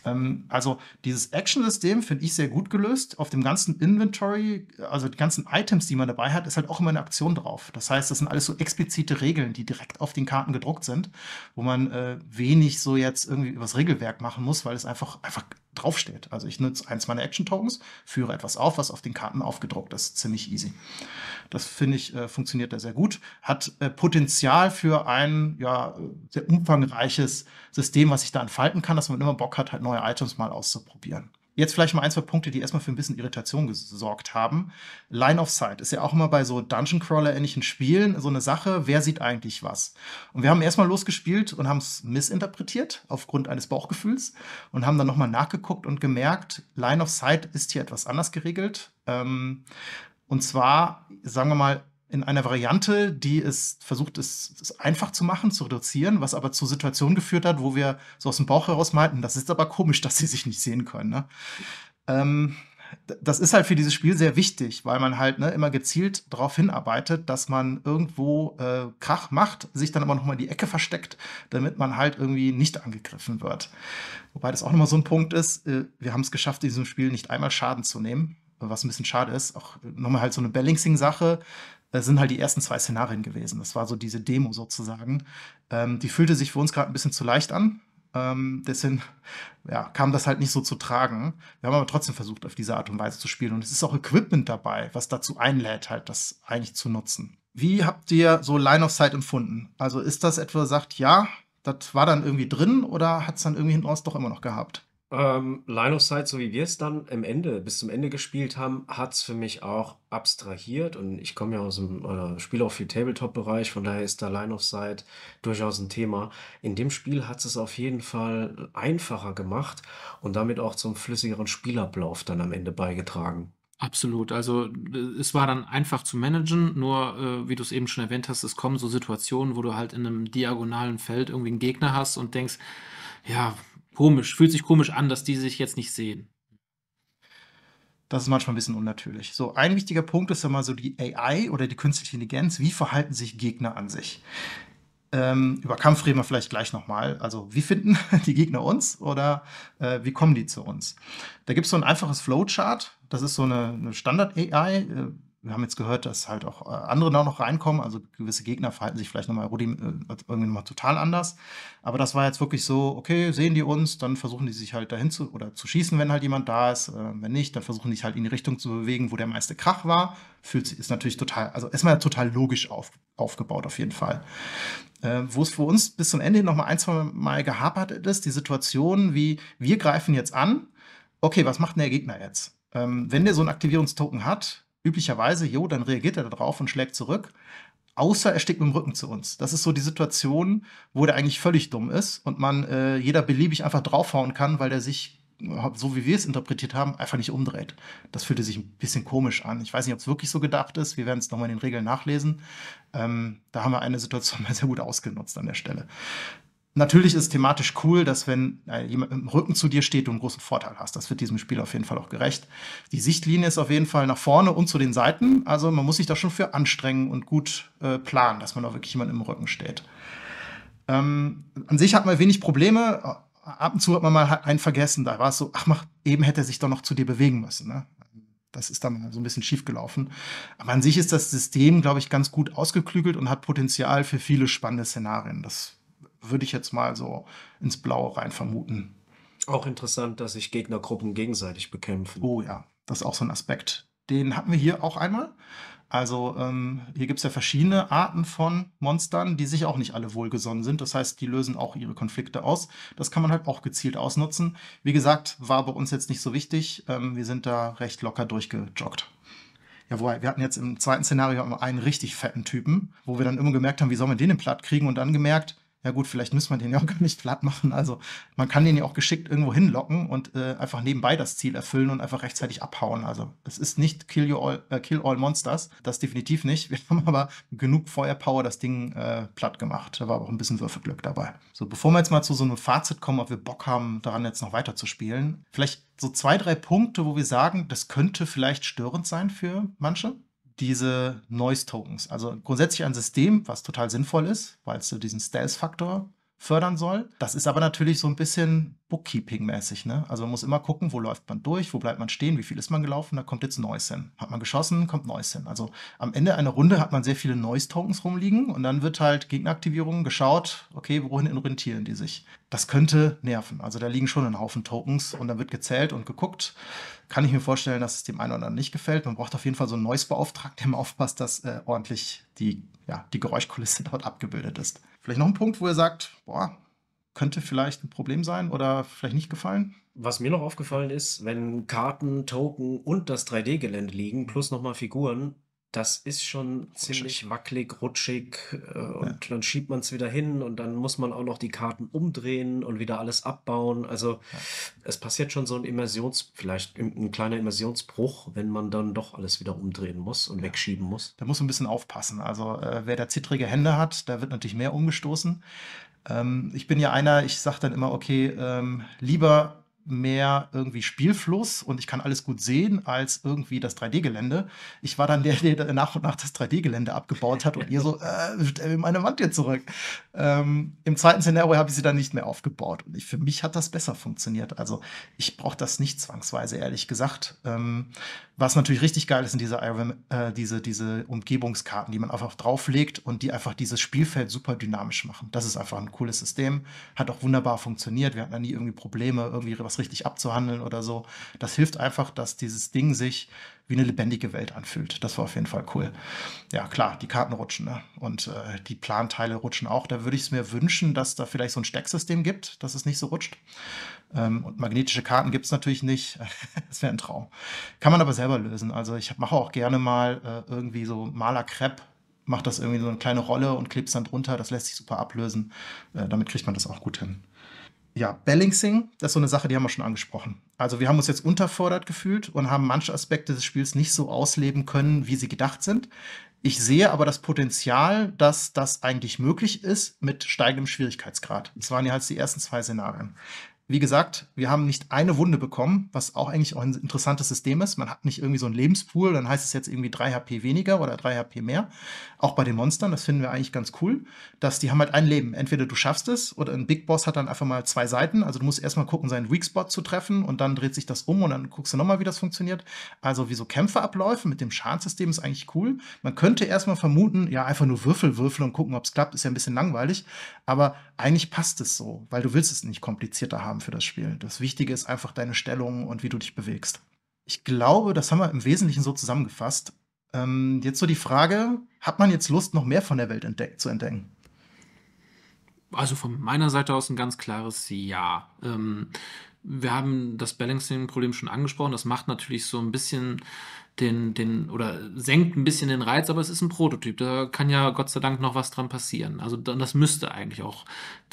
Ähm, also dieses Action-System finde ich sehr gut gelöst. Auf dem ganzen Inventory, also die ganzen Items, die man dabei hat, ist halt auch immer eine Aktion drauf. Das heißt, das sind alles so explizite Regeln, die direkt auf den Karten gedruckt sind, wo man äh, wenig so jetzt irgendwie übers Regelwerk machen muss, weil es einfach, einfach draufsteht. Also ich nutze eins meiner Action-Tokens, führe etwas auf, was auf den Karten aufgedruckt ist. Ziemlich easy. Das finde ich, äh, funktioniert da sehr gut. Hat äh, Potenzial für ein ja, sehr umfangreiches System, was ich da entfalten kann, dass man immer Bock hat, halt neue Items mal auszuprobieren. Jetzt vielleicht mal ein, zwei Punkte, die erstmal für ein bisschen Irritation gesorgt haben. Line of Sight ist ja auch immer bei so Dungeon Crawler-ähnlichen Spielen so eine Sache, wer sieht eigentlich was? Und wir haben erstmal losgespielt und haben es missinterpretiert aufgrund eines Bauchgefühls und haben dann nochmal nachgeguckt und gemerkt, Line of Sight ist hier etwas anders geregelt. Ähm, und zwar, sagen wir mal, in einer Variante, die es versucht, es, es, einfach zu machen, zu reduzieren, was aber zu Situationen geführt hat, wo wir so aus dem Bauch heraus meinten, das ist aber komisch, dass sie sich nicht sehen können. Ne? Ähm, das ist halt für dieses Spiel sehr wichtig, weil man halt ne, immer gezielt darauf hinarbeitet, dass man irgendwo äh, Krach macht, sich dann aber nochmal in die Ecke versteckt, damit man halt irgendwie nicht angegriffen wird. Wobei das auch nochmal so ein Punkt ist, äh, wir haben es geschafft, in diesem Spiel nicht einmal Schaden zu nehmen was ein bisschen schade ist. Auch nochmal halt so eine Balancing-Sache. Das sind halt die ersten zwei Szenarien gewesen. Das war so diese Demo sozusagen. Ähm, die fühlte sich für uns gerade ein bisschen zu leicht an. Ähm, deswegen ja, kam das halt nicht so zu tragen. Wir haben aber trotzdem versucht, auf diese Art und Weise zu spielen. Und es ist auch Equipment dabei, was dazu einlädt, halt das eigentlich zu nutzen. Wie habt ihr so Line of Sight empfunden? Also ist das etwa, sagt, ja, das war dann irgendwie drin oder hat es dann irgendwie hinten raus doch immer noch gehabt? Ähm, Line of Sight, so wie wir es dann im Ende, bis zum Ende gespielt haben, hat es für mich auch abstrahiert. Und ich komme ja aus dem äh, Spiel auch viel Tabletop-Bereich, von daher ist da Line of Sight durchaus ein Thema. In dem Spiel hat es auf jeden Fall einfacher gemacht und damit auch zum flüssigeren Spielablauf dann am Ende beigetragen. Absolut. Also es war dann einfach zu managen, nur äh, wie du es eben schon erwähnt hast, es kommen so Situationen, wo du halt in einem diagonalen Feld irgendwie einen Gegner hast und denkst, ja, komisch, fühlt sich komisch an, dass die sich jetzt nicht sehen. Das ist manchmal ein bisschen unnatürlich. So, ein wichtiger Punkt ist ja mal so die AI oder die künstliche Intelligenz. Wie verhalten sich Gegner an sich? Ähm, über Kampf reden wir vielleicht gleich nochmal. Also, wie finden die Gegner uns oder äh, wie kommen die zu uns? Da gibt es so ein einfaches Flowchart. Das ist so eine, eine Standard-AI. Äh, wir haben jetzt gehört, dass halt auch äh, andere da noch reinkommen. Also gewisse Gegner verhalten sich vielleicht nochmal Rudi, äh, irgendwie nochmal total anders. Aber das war jetzt wirklich so, okay, sehen die uns, dann versuchen die sich halt dahin zu oder zu schießen, wenn halt jemand da ist. Äh, wenn nicht, dann versuchen die sich halt in die Richtung zu bewegen, wo der meiste Krach war. Fühlt sich, ist natürlich total, also erstmal total logisch auf, aufgebaut auf jeden Fall. Äh, wo es für uns bis zum Ende nochmal ein, zwei Mal gehapert ist, die Situation wie, wir greifen jetzt an. Okay, was macht denn der Gegner jetzt? Ähm, wenn der so einen Aktivierungstoken hat, üblicherweise, jo, dann reagiert er darauf und schlägt zurück. Außer er steht mit dem Rücken zu uns. Das ist so die Situation, wo der eigentlich völlig dumm ist und man äh, jeder beliebig einfach draufhauen kann, weil der sich, äh, so wie wir es interpretiert haben, einfach nicht umdreht. Das fühlte sich ein bisschen komisch an. Ich weiß nicht, ob es wirklich so gedacht ist. Wir werden es nochmal in den Regeln nachlesen. Ähm, da haben wir eine Situation mal sehr gut ausgenutzt an der Stelle. Natürlich ist es thematisch cool, dass wenn äh, jemand im Rücken zu dir steht, du einen großen Vorteil hast. Das wird diesem Spiel auf jeden Fall auch gerecht. Die Sichtlinie ist auf jeden Fall nach vorne und zu den Seiten. Also man muss sich da schon für anstrengen und gut äh, planen, dass man auch wirklich jemand im Rücken steht. Ähm, an sich hat man wenig Probleme. Äh, ab und zu hat man mal halt einen vergessen. Da war es so, ach, mach, eben hätte er sich doch noch zu dir bewegen müssen. Ne? Das ist dann so ein bisschen schiefgelaufen. Aber an sich ist das System, glaube ich, ganz gut ausgeklügelt und hat Potenzial für viele spannende Szenarien. Das würde ich jetzt mal so ins Blaue rein vermuten. Auch interessant, dass sich Gegnergruppen gegenseitig bekämpfen. Oh ja, das ist auch so ein Aspekt. Den hatten wir hier auch einmal. Also ähm, hier gibt es ja verschiedene Arten von Monstern, die sich auch nicht alle wohlgesonnen sind. Das heißt, die lösen auch ihre Konflikte aus. Das kann man halt auch gezielt ausnutzen. Wie gesagt, war bei uns jetzt nicht so wichtig. Ähm, wir sind da recht locker durchgejoggt. Ja, wobei, wir hatten jetzt im zweiten Szenario einen richtig fetten Typen, wo wir dann immer gemerkt haben, wie sollen wir den denn platt kriegen und dann gemerkt, ja gut, vielleicht müssen wir den ja auch gar nicht platt machen. Also man kann den ja auch geschickt irgendwo hinlocken und äh, einfach nebenbei das Ziel erfüllen und einfach rechtzeitig abhauen. Also es ist nicht Kill, all, äh, Kill All Monsters, das definitiv nicht. Wir haben aber genug Feuerpower das Ding äh, platt gemacht. Da war aber auch ein bisschen Würfelglück dabei. So, bevor wir jetzt mal zu so einem Fazit kommen, ob wir Bock haben, daran jetzt noch weiter zu spielen, vielleicht so zwei, drei Punkte, wo wir sagen, das könnte vielleicht störend sein für manche diese Noise-Tokens. Also grundsätzlich ein System, was total sinnvoll ist, weil es so diesen Stealth-Faktor fördern soll. Das ist aber natürlich so ein bisschen Bookkeeping-mäßig. Ne? Also man muss immer gucken, wo läuft man durch, wo bleibt man stehen, wie viel ist man gelaufen, da kommt jetzt Neues hin. Hat man geschossen, kommt Neues hin. Also am Ende einer Runde hat man sehr viele Noise-Tokens rumliegen und dann wird halt Gegneraktivierung geschaut, okay, wohin orientieren die sich. Das könnte nerven. Also da liegen schon ein Haufen Tokens und dann wird gezählt und geguckt. Kann ich mir vorstellen, dass es dem einen oder anderen nicht gefällt. Man braucht auf jeden Fall so einen Noise-Beauftragten, der mal aufpasst, dass äh, ordentlich die, ja, die Geräuschkulisse dort abgebildet ist. Vielleicht noch ein Punkt, wo ihr sagt, boah, könnte vielleicht ein Problem sein oder vielleicht nicht gefallen? Was mir noch aufgefallen ist, wenn Karten, Token und das 3D-Gelände liegen, plus nochmal Figuren, das ist schon rutschig. ziemlich wackelig, rutschig äh, und ja. dann schiebt man es wieder hin und dann muss man auch noch die Karten umdrehen und wieder alles abbauen. Also ja. es passiert schon so ein Immersions, vielleicht ein kleiner Immersionsbruch, wenn man dann doch alles wieder umdrehen muss und ja. wegschieben muss. Da muss man ein bisschen aufpassen. Also äh, wer da zittrige Hände hat, da wird natürlich mehr umgestoßen. Ähm, ich bin ja einer, ich sage dann immer, okay, ähm, lieber mehr irgendwie Spielfluss und ich kann alles gut sehen als irgendwie das 3D-Gelände. Ich war dann der, der nach und nach das 3D-Gelände abgebaut hat und ihr so, äh, stell mir meine Wand hier zurück. Ähm, Im zweiten Szenario habe ich sie dann nicht mehr aufgebaut und ich, für mich hat das besser funktioniert. Also ich brauche das nicht zwangsweise, ehrlich gesagt. Ähm, was natürlich richtig geil ist, sind diese, äh, diese, diese Umgebungskarten, die man einfach drauflegt und die einfach dieses Spielfeld super dynamisch machen. Das ist einfach ein cooles System, hat auch wunderbar funktioniert. Wir hatten da nie irgendwie Probleme, irgendwie was irgendwas richtig abzuhandeln oder so. Das hilft einfach, dass dieses Ding sich wie eine lebendige Welt anfühlt. Das war auf jeden Fall cool. Ja, klar, die Karten rutschen ne? und äh, die Planteile rutschen auch. Da würde ich es mir wünschen, dass da vielleicht so ein Stecksystem gibt, dass es nicht so rutscht. Ähm, und magnetische Karten gibt es natürlich nicht. das wäre ein Traum. Kann man aber selber lösen. Also ich mache auch gerne mal äh, irgendwie so Malerkrepp mache das irgendwie so eine kleine Rolle und klebe es dann drunter. Das lässt sich super ablösen. Äh, damit kriegt man das auch gut hin ja, Balancing, das ist so eine Sache, die haben wir schon angesprochen. Also wir haben uns jetzt unterfordert gefühlt und haben manche Aspekte des Spiels nicht so ausleben können, wie sie gedacht sind. Ich sehe aber das Potenzial, dass das eigentlich möglich ist mit steigendem Schwierigkeitsgrad. Das waren ja halt die ersten zwei Szenarien. Wie gesagt, wir haben nicht eine Wunde bekommen, was auch eigentlich auch ein interessantes System ist. Man hat nicht irgendwie so einen Lebenspool, dann heißt es jetzt irgendwie 3 HP weniger oder 3 HP mehr. Auch bei den Monstern, das finden wir eigentlich ganz cool, dass die haben halt ein Leben. Entweder du schaffst es oder ein Big Boss hat dann einfach mal zwei Seiten. Also du musst erstmal gucken, seinen Weak Spot zu treffen und dann dreht sich das um und dann guckst du nochmal, wie das funktioniert. Also wie so Kämpfe abläufen mit dem Schadensystem ist eigentlich cool. Man könnte erstmal vermuten, ja, einfach nur Würfel würfeln und gucken, ob es klappt, ist ja ein bisschen langweilig. Aber eigentlich passt es so, weil du willst es nicht komplizierter haben haben für das Spiel. Das Wichtige ist einfach deine Stellung und wie du dich bewegst. Ich glaube, das haben wir im Wesentlichen so zusammengefasst. Ähm, jetzt so die Frage, hat man jetzt Lust, noch mehr von der Welt entdeck zu entdecken? Also von meiner Seite aus ein ganz klares Ja. Ähm, wir haben das Balancing-Problem schon angesprochen. Das macht natürlich so ein bisschen den, den, oder senkt ein bisschen den Reiz, aber es ist ein Prototyp. Da kann ja Gott sei Dank noch was dran passieren. Also das müsste eigentlich auch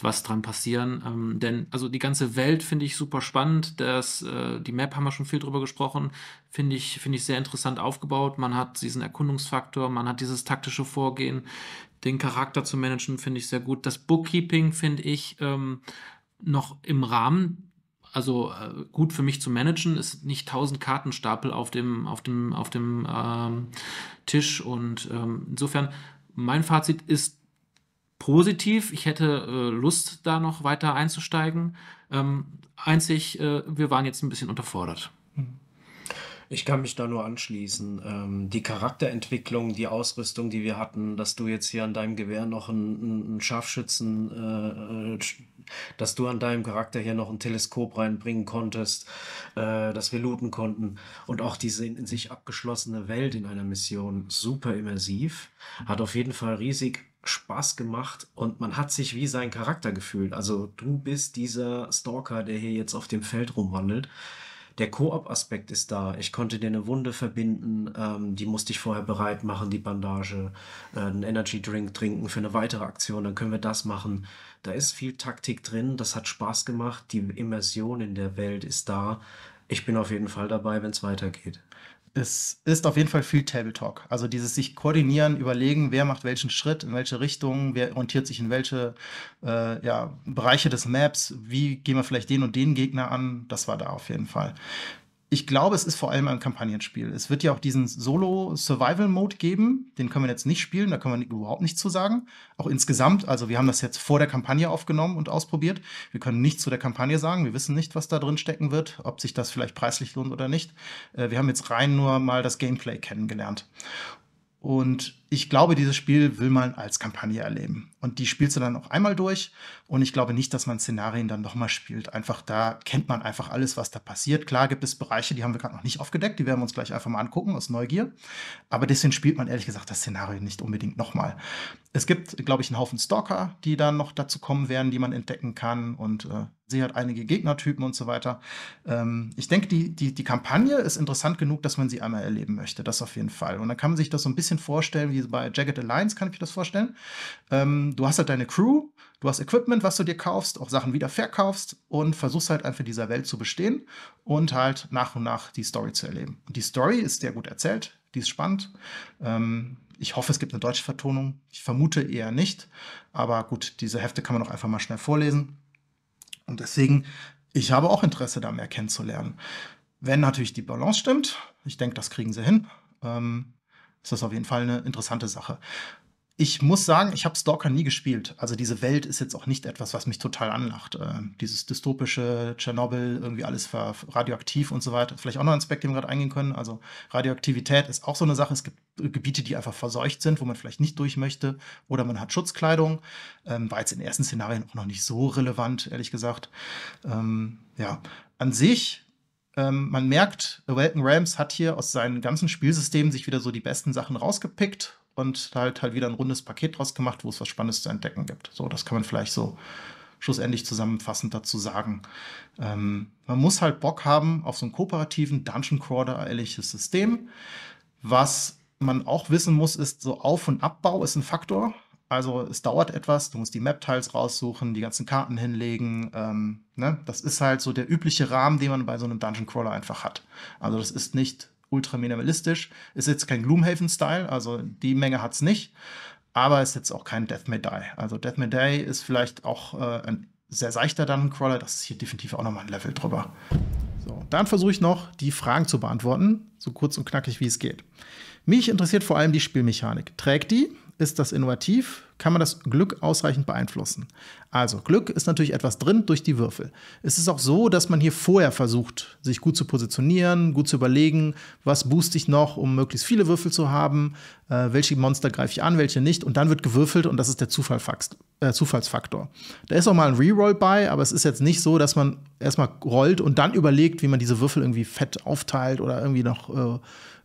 was dran passieren. Ähm, denn also die ganze Welt finde ich super spannend. Das, äh, die Map haben wir schon viel drüber gesprochen. Finde ich, finde ich sehr interessant aufgebaut. Man hat diesen Erkundungsfaktor, man hat dieses taktische Vorgehen, den Charakter zu managen, finde ich sehr gut. Das Bookkeeping finde ich ähm, noch im Rahmen also äh, gut für mich zu managen, ist nicht tausend Kartenstapel auf dem, auf dem, auf dem ähm, Tisch. Und ähm, insofern, mein Fazit ist positiv. Ich hätte äh, Lust, da noch weiter einzusteigen. Ähm, einzig, äh, wir waren jetzt ein bisschen unterfordert. Hm. Ich kann mich da nur anschließen. Ähm, die Charakterentwicklung, die Ausrüstung, die wir hatten, dass du jetzt hier an deinem Gewehr noch einen, einen Scharfschützen äh, äh dass du an deinem Charakter hier noch ein Teleskop reinbringen konntest, äh, dass wir looten konnten und auch diese in, in, sich abgeschlossene Welt in einer Mission super immersiv, hat auf jeden Fall riesig Spaß gemacht und man hat sich wie sein Charakter gefühlt. Also du bist dieser Stalker, der hier jetzt auf dem Feld rumwandelt der Koop-Aspekt ist da. Ich konnte dir eine Wunde verbinden, ähm, die musste ich vorher bereit machen, die Bandage, äh, einen Energy Drink trinken für eine weitere Aktion, dann können wir das machen. Da ist viel Taktik drin, das hat Spaß gemacht, die Immersion in der Welt ist da. Ich bin auf jeden Fall dabei, wenn es weitergeht es ist auf jeden Fall viel Table Talk. Also dieses sich koordinieren, überlegen, wer macht welchen Schritt, in welche Richtung, wer orientiert sich in welche äh, ja, Bereiche des Maps, wie gehen wir vielleicht den und den Gegner an. Das war da auf jeden Fall ich glaube, es ist vor allem ein Kampagnenspiel. Es wird ja auch diesen Solo-Survival-Mode geben. Den können wir jetzt nicht spielen, da können wir überhaupt nichts zu sagen. Auch insgesamt, also wir haben das jetzt vor der Kampagne aufgenommen und ausprobiert. Wir können nichts zu der Kampagne sagen. Wir wissen nicht, was da drin stecken wird, ob sich das vielleicht preislich lohnt oder nicht. Äh, wir haben jetzt rein nur mal das Gameplay kennengelernt. Und ich glaube, dieses Spiel will man als Kampagne erleben. Und die spielst du dann auch einmal durch. Und ich glaube nicht, dass man Szenarien dann nochmal spielt. Einfach da kennt man einfach alles, was da passiert. Klar gibt es Bereiche, die haben wir gerade noch nicht aufgedeckt. Die werden wir uns gleich einfach mal angucken aus Neugier. Aber deswegen spielt man ehrlich gesagt das Szenario nicht unbedingt nochmal. Es gibt, glaube ich, einen Haufen Stalker, die dann noch dazu kommen werden, die man entdecken kann. Und äh, sie hat einige Gegnertypen und so weiter. Ähm, ich denke, die, die, die Kampagne ist interessant genug, dass man sie einmal erleben möchte. Das auf jeden Fall. Und dann kann man sich das so ein bisschen vorstellen, wie bei Jagged Alliance kann ich mir das vorstellen. Ähm, du hast halt deine Crew, du hast Equipment, was du dir kaufst, auch Sachen wieder verkaufst und versuchst halt einfach dieser Welt zu bestehen und halt nach und nach die Story zu erleben. Und die Story ist sehr gut erzählt, die ist spannend. Ähm, ich hoffe, es gibt eine deutsche Vertonung. Ich vermute eher nicht. Aber gut, diese Hefte kann man auch einfach mal schnell vorlesen. Und deswegen, ich habe auch Interesse, da mehr kennenzulernen. Wenn natürlich die Balance stimmt, ich denke, das kriegen sie hin, ähm, ist das auf jeden Fall eine interessante Sache. Ich muss sagen, ich habe Stalker nie gespielt. Also diese Welt ist jetzt auch nicht etwas, was mich total anlacht. Äh, dieses dystopische Tschernobyl, irgendwie alles war radioaktiv und so weiter. Vielleicht auch noch ein Aspekt, den wir gerade eingehen können. Also Radioaktivität ist auch so eine Sache. Es gibt äh, Gebiete, die einfach verseucht sind, wo man vielleicht nicht durch möchte. Oder man hat Schutzkleidung. Ähm, war jetzt in ersten Szenarien auch noch nicht so relevant, ehrlich gesagt. Ähm, ja, an sich ähm, man merkt, Awaken Rams hat hier aus seinen ganzen Spielsystemen sich wieder so die besten Sachen rausgepickt und halt halt wieder ein rundes Paket draus gemacht, wo es was Spannendes zu entdecken gibt. So, das kann man vielleicht so schlussendlich zusammenfassend dazu sagen. Ähm, man muss halt Bock haben auf so einen kooperativen Dungeon Crawler-ähnliches System. Was man auch wissen muss, ist so Auf- und Abbau ist ein Faktor. Also es dauert etwas, du musst die Map-Tiles raussuchen, die ganzen Karten hinlegen. Ähm, ne? Das ist halt so der übliche Rahmen, den man bei so einem Dungeon Crawler einfach hat. Also das ist nicht ultra minimalistisch. Ist jetzt kein Gloomhaven-Style, also die Menge hat es nicht. Aber ist jetzt auch kein Death May Die. Also Death May Die ist vielleicht auch äh, ein sehr seichter Dungeon-Crawler. Das ist hier definitiv auch nochmal ein Level drüber. So, dann versuche ich noch, die Fragen zu beantworten, so kurz und knackig wie es geht. Mich interessiert vor allem die Spielmechanik. Trägt die? Ist das innovativ? Kann man das Glück ausreichend beeinflussen? Also, Glück ist natürlich etwas drin durch die Würfel. Es ist auch so, dass man hier vorher versucht, sich gut zu positionieren, gut zu überlegen, was booste ich noch, um möglichst viele Würfel zu haben, äh, welche Monster greife ich an, welche nicht. Und dann wird gewürfelt und das ist der äh, Zufallsfaktor. Da ist auch mal ein Reroll bei, aber es ist jetzt nicht so, dass man erstmal rollt und dann überlegt, wie man diese Würfel irgendwie fett aufteilt oder irgendwie noch. Äh,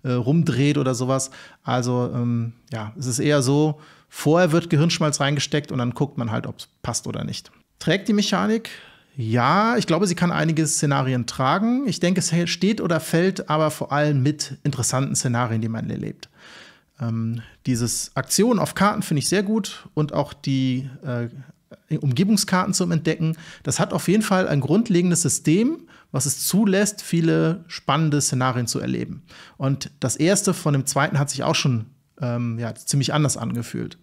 äh, rumdreht oder sowas. Also ähm, ja, es ist eher so, vorher wird Gehirnschmalz reingesteckt und dann guckt man halt, ob es passt oder nicht. Trägt die Mechanik? Ja, ich glaube, sie kann einige Szenarien tragen. Ich denke, es steht oder fällt aber vor allem mit interessanten Szenarien, die man erlebt. Ähm, dieses Aktion auf Karten finde ich sehr gut und auch die äh, Umgebungskarten zum Entdecken. Das hat auf jeden Fall ein grundlegendes System was es zulässt, viele spannende Szenarien zu erleben. Und das erste von dem zweiten hat sich auch schon ähm, ja, ziemlich anders angefühlt.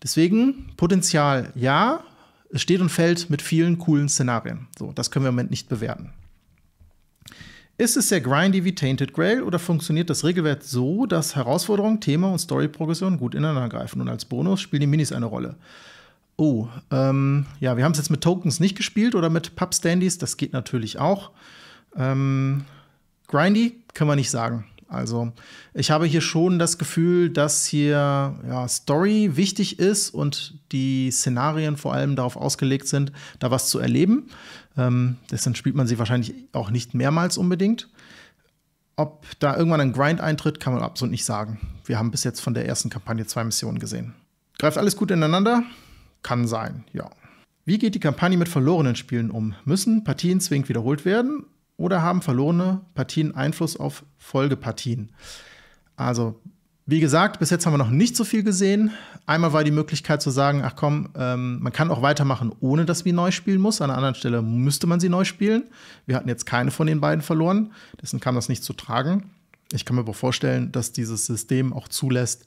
Deswegen Potenzial ja, es steht und fällt mit vielen coolen Szenarien. So, das können wir im Moment nicht bewerten. Ist es sehr grindy wie Tainted Grail oder funktioniert das Regelwerk so, dass Herausforderung, Thema und Story-Progression gut ineinander greifen? Und als Bonus spielen die Minis eine Rolle. Oh, ähm, ja, wir haben es jetzt mit Tokens nicht gespielt oder mit Pub-Standys, das geht natürlich auch. Ähm, grindy kann man nicht sagen. Also ich habe hier schon das Gefühl, dass hier ja, Story wichtig ist und die Szenarien vor allem darauf ausgelegt sind, da was zu erleben. Ähm, deswegen spielt man sie wahrscheinlich auch nicht mehrmals unbedingt. Ob da irgendwann ein Grind eintritt, kann man absolut nicht sagen. Wir haben bis jetzt von der ersten Kampagne zwei Missionen gesehen. Greift alles gut ineinander. Kann sein, ja. Wie geht die Kampagne mit verlorenen Spielen um? Müssen Partien zwingend wiederholt werden oder haben verlorene Partien Einfluss auf Folgepartien? Also, wie gesagt, bis jetzt haben wir noch nicht so viel gesehen. Einmal war die Möglichkeit zu sagen, ach komm, ähm, man kann auch weitermachen, ohne dass man neu spielen muss. An einer anderen Stelle müsste man sie neu spielen. Wir hatten jetzt keine von den beiden verloren, dessen kam das nicht zu tragen. Ich kann mir aber vorstellen, dass dieses System auch zulässt,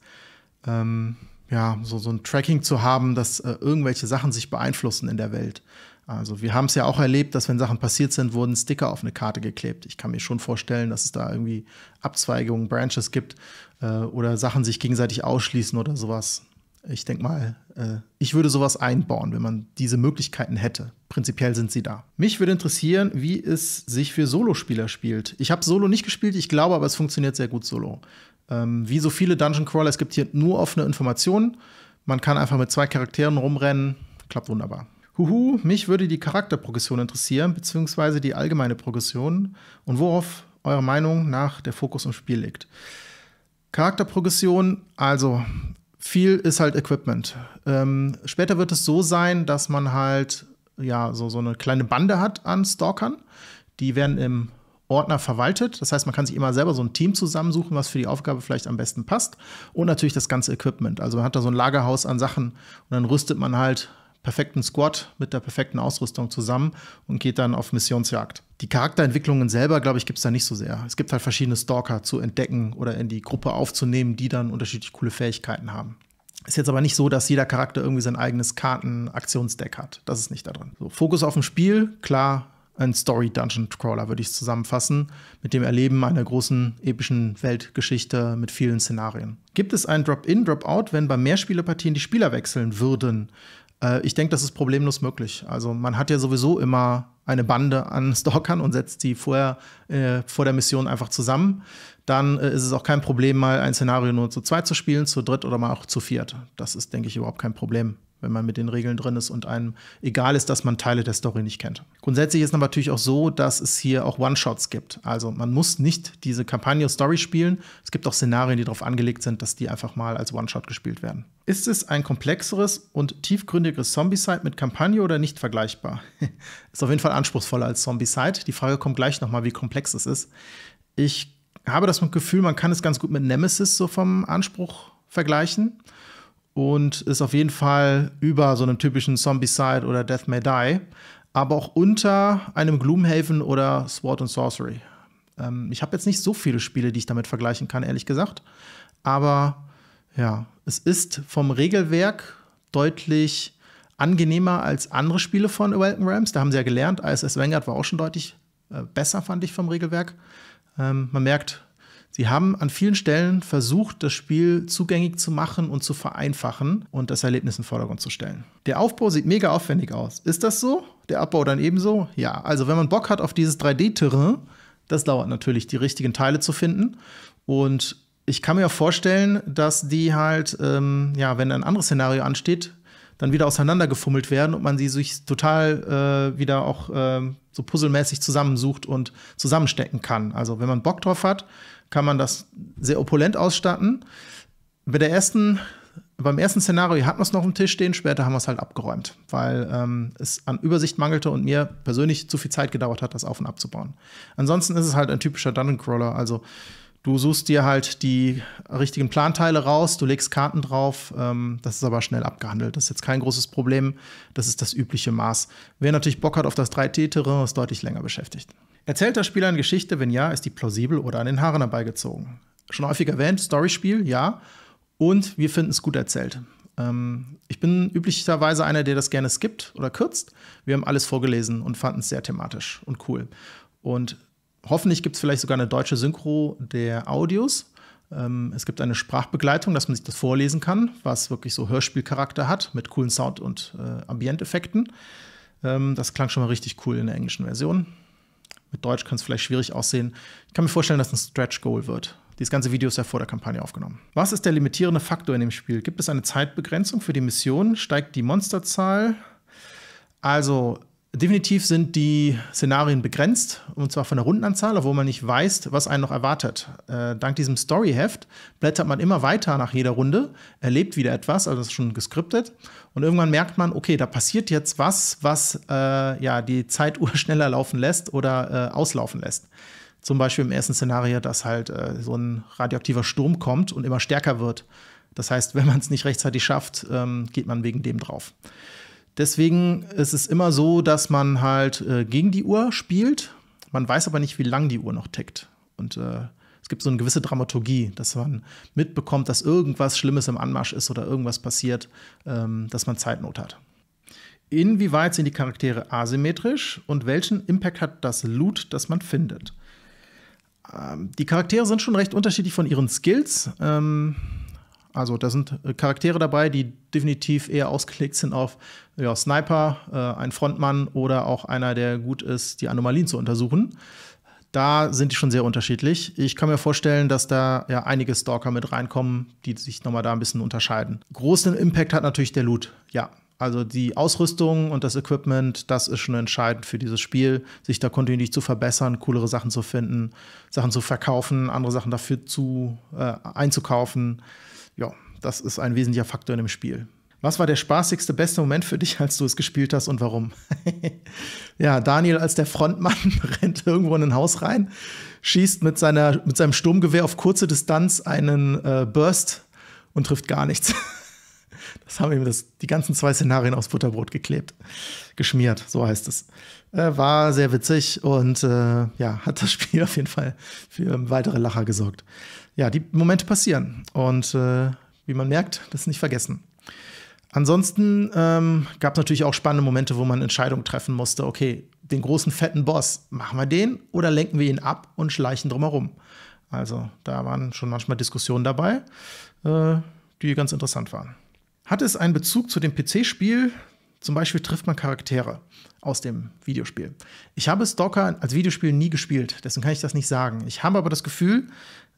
ähm, ja, so, so ein Tracking zu haben, dass äh, irgendwelche Sachen sich beeinflussen in der Welt. Also wir haben es ja auch erlebt, dass wenn Sachen passiert sind, wurden Sticker auf eine Karte geklebt. Ich kann mir schon vorstellen, dass es da irgendwie Abzweigungen, Branches gibt äh, oder Sachen sich gegenseitig ausschließen oder sowas. Ich denke mal, äh, ich würde sowas einbauen, wenn man diese Möglichkeiten hätte. Prinzipiell sind sie da. Mich würde interessieren, wie es sich für Solospieler spielt. Ich habe Solo nicht gespielt, ich glaube aber, es funktioniert sehr gut Solo. Ähm, wie so viele Dungeon Crawler, es gibt hier nur offene Informationen. Man kann einfach mit zwei Charakteren rumrennen. Klappt wunderbar. Huhu, mich würde die Charakterprogression interessieren, beziehungsweise die allgemeine Progression und worauf eurer Meinung nach der Fokus im Spiel liegt. Charakterprogression, also viel ist halt Equipment. Ähm, später wird es so sein, dass man halt ja so, so eine kleine Bande hat an Stalkern. Die werden im Ordner verwaltet. Das heißt, man kann sich immer selber so ein Team zusammensuchen, was für die Aufgabe vielleicht am besten passt. Und natürlich das ganze Equipment. Also man hat da so ein Lagerhaus an Sachen und dann rüstet man halt perfekten Squad mit der perfekten Ausrüstung zusammen und geht dann auf Missionsjagd. Die Charakterentwicklungen selber, glaube ich, gibt es da nicht so sehr. Es gibt halt verschiedene Stalker zu entdecken oder in die Gruppe aufzunehmen, die dann unterschiedlich coole Fähigkeiten haben. Ist jetzt aber nicht so, dass jeder Charakter irgendwie sein eigenes Karten-Aktionsdeck hat. Das ist nicht da drin. So, Fokus auf dem Spiel, klar, ein Story-Dungeon-Crawler, würde ich es zusammenfassen, mit dem Erleben einer großen epischen Weltgeschichte mit vielen Szenarien. Gibt es ein Drop-In, Drop-Out, wenn bei Mehrspielerpartien die Spieler wechseln würden? Äh, ich denke, das ist problemlos möglich. Also man hat ja sowieso immer eine Bande an Stalkern und setzt die vorher äh, vor der Mission einfach zusammen. Dann äh, ist es auch kein Problem, mal ein Szenario nur zu zweit zu spielen, zu dritt oder mal auch zu viert. Das ist, denke ich, überhaupt kein Problem wenn man mit den Regeln drin ist und einem egal ist, dass man Teile der Story nicht kennt. Grundsätzlich ist es natürlich auch so, dass es hier auch One-Shots gibt. Also man muss nicht diese Kampagne Story spielen. Es gibt auch Szenarien, die darauf angelegt sind, dass die einfach mal als One-Shot gespielt werden. Ist es ein komplexeres und tiefgründigeres Zombie-Site mit Kampagne oder nicht vergleichbar? ist auf jeden Fall anspruchsvoller als Zombie-Site. Die Frage kommt gleich nochmal, wie komplex es ist. Ich habe das Gefühl, man kann es ganz gut mit Nemesis so vom Anspruch vergleichen und ist auf jeden Fall über so einem typischen Zombicide oder Death May Die, aber auch unter einem Gloomhaven oder Sword and Sorcery. Ähm, ich habe jetzt nicht so viele Spiele, die ich damit vergleichen kann, ehrlich gesagt. Aber ja, es ist vom Regelwerk deutlich angenehmer als andere Spiele von Awaken Rams. Da haben sie ja gelernt, ISS Vanguard war auch schon deutlich äh, besser, fand ich vom Regelwerk. Ähm, man merkt, Sie haben an vielen Stellen versucht, das Spiel zugänglich zu machen und zu vereinfachen und das Erlebnis in den Vordergrund zu stellen. Der Aufbau sieht mega aufwendig aus. Ist das so? Der Abbau dann ebenso? Ja, also wenn man Bock hat auf dieses 3D-Terrain, das dauert natürlich, die richtigen Teile zu finden. Und ich kann mir auch vorstellen, dass die halt, ähm, ja, wenn ein anderes Szenario ansteht, dann wieder auseinandergefummelt werden und man sie sich total äh, wieder auch äh, so puzzelmäßig zusammensucht und zusammenstecken kann. Also wenn man Bock drauf hat, kann man das sehr opulent ausstatten. Bei der ersten, beim ersten Szenario hatten wir es noch am Tisch stehen, später haben wir es halt abgeräumt, weil ähm, es an Übersicht mangelte und mir persönlich zu viel Zeit gedauert hat, das auf und abzubauen. Ansonsten ist es halt ein typischer Dungeon Crawler, also Du suchst dir halt die richtigen Planteile raus, du legst Karten drauf, ähm, das ist aber schnell abgehandelt. Das ist jetzt kein großes Problem, das ist das übliche Maß. Wer natürlich Bock hat auf das 3T-Terrain, ist deutlich länger beschäftigt. Erzählt der Spieler eine Geschichte? Wenn ja, ist die plausibel oder an den Haaren herbeigezogen? Schon häufig erwähnt, Storyspiel, ja. Und wir finden es gut erzählt. Ähm, ich bin üblicherweise einer, der das gerne skippt oder kürzt. Wir haben alles vorgelesen und fanden es sehr thematisch und cool. Und hoffentlich gibt es vielleicht sogar eine deutsche Synchro der Audios. Ähm, es gibt eine Sprachbegleitung, dass man sich das vorlesen kann, was wirklich so Hörspielcharakter hat, mit coolen Sound- und äh, Ambienteffekten. Ähm, das klang schon mal richtig cool in der englischen Version. Mit Deutsch kann es vielleicht schwierig aussehen. Ich kann mir vorstellen, dass es ein Stretch-Goal wird. Dieses ganze Video ist ja vor der Kampagne aufgenommen. Was ist der limitierende Faktor in dem Spiel? Gibt es eine Zeitbegrenzung für die Mission? Steigt die Monsterzahl? Also, Definitiv sind die Szenarien begrenzt, und zwar von der Rundenanzahl, obwohl man nicht weiß, was einen noch erwartet. Äh, dank diesem Storyheft blättert man immer weiter nach jeder Runde, erlebt wieder etwas, also das ist schon geskriptet. Und irgendwann merkt man, okay, da passiert jetzt was, was äh, ja, die Zeituhr schneller laufen lässt oder äh, auslaufen lässt. Zum Beispiel im ersten Szenario, dass halt äh, so ein radioaktiver Sturm kommt und immer stärker wird. Das heißt, wenn man es nicht rechtzeitig schafft, ähm, geht man wegen dem drauf. Deswegen ist es immer so, dass man halt äh, gegen die Uhr spielt. Man weiß aber nicht, wie lang die Uhr noch tickt. Und äh, es gibt so eine gewisse Dramaturgie, dass man mitbekommt, dass irgendwas Schlimmes im Anmarsch ist oder irgendwas passiert, ähm, dass man Zeitnot hat. Inwieweit sind die Charaktere asymmetrisch und welchen Impact hat das Loot, das man findet? Ähm, die Charaktere sind schon recht unterschiedlich von ihren Skills. Ähm, also da sind äh, Charaktere dabei, die definitiv eher ausgelegt sind auf ja, Sniper, äh, ein Frontmann oder auch einer, der gut ist, die Anomalien zu untersuchen. Da sind die schon sehr unterschiedlich. Ich kann mir vorstellen, dass da ja einige Stalker mit reinkommen, die sich nochmal da ein bisschen unterscheiden. Großen Impact hat natürlich der Loot, ja. Also die Ausrüstung und das Equipment, das ist schon entscheidend für dieses Spiel, sich da kontinuierlich zu verbessern, coolere Sachen zu finden, Sachen zu verkaufen, andere Sachen dafür zu äh, einzukaufen ja, das ist ein wesentlicher Faktor in dem Spiel. Was war der spaßigste, beste Moment für dich, als du es gespielt hast und warum? ja, Daniel als der Frontmann rennt irgendwo in ein Haus rein, schießt mit, seiner, mit seinem Sturmgewehr auf kurze Distanz einen äh, Burst und trifft gar nichts. das haben ihm die ganzen zwei Szenarien aufs Butterbrot geklebt, geschmiert, so heißt es. Äh, war sehr witzig und äh, ja, hat das Spiel auf jeden Fall für weitere Lacher gesorgt ja, die Momente passieren. Und äh, wie man merkt, das nicht vergessen. Ansonsten ähm, gab es natürlich auch spannende Momente, wo man Entscheidungen treffen musste. Okay, den großen fetten Boss, machen wir den oder lenken wir ihn ab und schleichen drumherum? Also da waren schon manchmal Diskussionen dabei, äh, die ganz interessant waren. Hat es einen Bezug zu dem PC-Spiel? Zum Beispiel trifft man Charaktere aus dem Videospiel. Ich habe Stalker als Videospiel nie gespielt, deswegen kann ich das nicht sagen. Ich habe aber das Gefühl,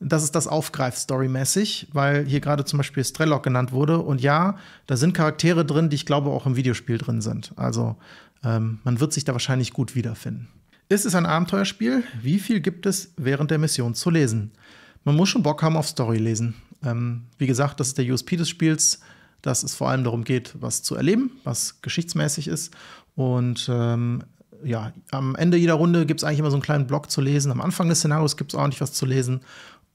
dass es das aufgreift, storymäßig, weil hier gerade zum Beispiel Strelok genannt wurde. Und ja, da sind Charaktere drin, die ich glaube auch im Videospiel drin sind. Also ähm, man wird sich da wahrscheinlich gut wiederfinden. Ist es ein Abenteuerspiel? Wie viel gibt es während der Mission zu lesen? Man muss schon Bock haben auf Story lesen. Ähm, wie gesagt, das ist der USP des Spiels, dass es vor allem darum geht, was zu erleben, was geschichtsmäßig ist. Und ähm, ja, am Ende jeder Runde gibt es eigentlich immer so einen kleinen Block zu lesen. Am Anfang des Szenarios gibt es auch nicht was zu lesen.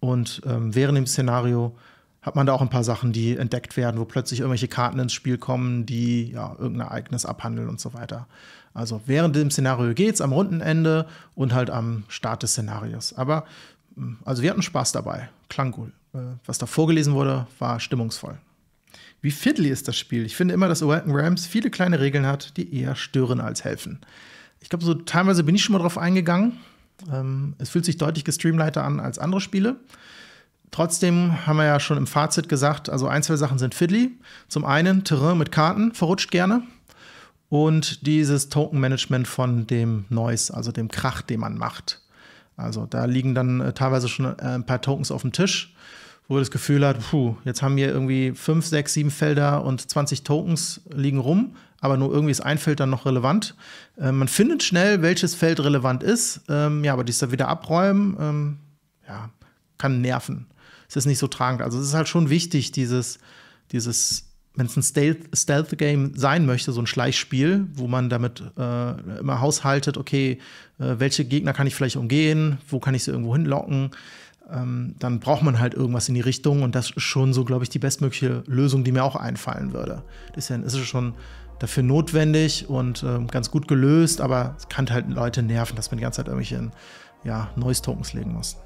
Und ähm, während dem Szenario hat man da auch ein paar Sachen, die entdeckt werden, wo plötzlich irgendwelche Karten ins Spiel kommen, die ja irgendein Ereignis abhandeln und so weiter. Also während dem Szenario geht es am Rundenende und halt am Start des Szenarios. Aber hm, also wir hatten Spaß dabei, klang cool. Äh, was da vorgelesen wurde, war stimmungsvoll. Wie fiddly ist das Spiel? Ich finde immer, dass Awaken Rams viele kleine Regeln hat, die eher stören als helfen. Ich glaube, so teilweise bin ich schon mal drauf eingegangen, ähm, es fühlt sich deutlich gestreamlighter an als andere Spiele. Trotzdem haben wir ja schon im Fazit gesagt, also ein, zwei Sachen sind fiddly. Zum einen Terrain mit Karten verrutscht gerne. Und dieses Token-Management von dem Noise, also dem Krach, den man macht. Also da liegen dann äh, teilweise schon äh, ein paar Tokens auf dem Tisch, wo das Gefühl hat, puh, jetzt haben wir irgendwie fünf, sechs, sieben Felder und 20 Tokens liegen rum, aber nur irgendwie ist ein Feld dann noch relevant. Äh, man findet schnell, welches Feld relevant ist. Ähm, ja, aber dies da wieder abräumen, ähm, ja, kann nerven. Es ist nicht so tragend. Also es ist halt schon wichtig, dieses, dieses wenn es ein Stealth-Game sein möchte, so ein Schleichspiel, wo man damit äh, immer haushaltet, okay, äh, welche Gegner kann ich vielleicht umgehen, wo kann ich sie irgendwo hinlocken, ähm, dann braucht man halt irgendwas in die Richtung und das ist schon so, glaube ich, die bestmögliche Lösung, die mir auch einfallen würde. Deswegen ist es schon dafür notwendig und äh, ganz gut gelöst, aber es kann halt Leute nerven, dass man die ganze Zeit irgendwelche ja, Noise-Tokens legen muss.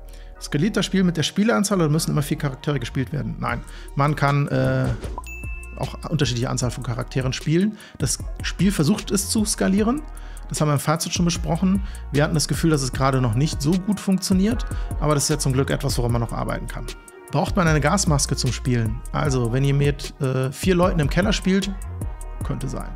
Skaliert das Spiel mit der Spieleanzahl oder müssen immer vier Charaktere gespielt werden? Nein, man kann äh, auch unterschiedliche Anzahl von Charakteren spielen. Das Spiel versucht es zu skalieren. Das haben wir im Fazit schon besprochen. Wir hatten das Gefühl, dass es gerade noch nicht so gut funktioniert, aber das ist ja zum Glück etwas, woran man noch arbeiten kann. Braucht man eine Gasmaske zum Spielen? Also, wenn ihr mit äh, vier Leuten im Keller spielt, könnte sein.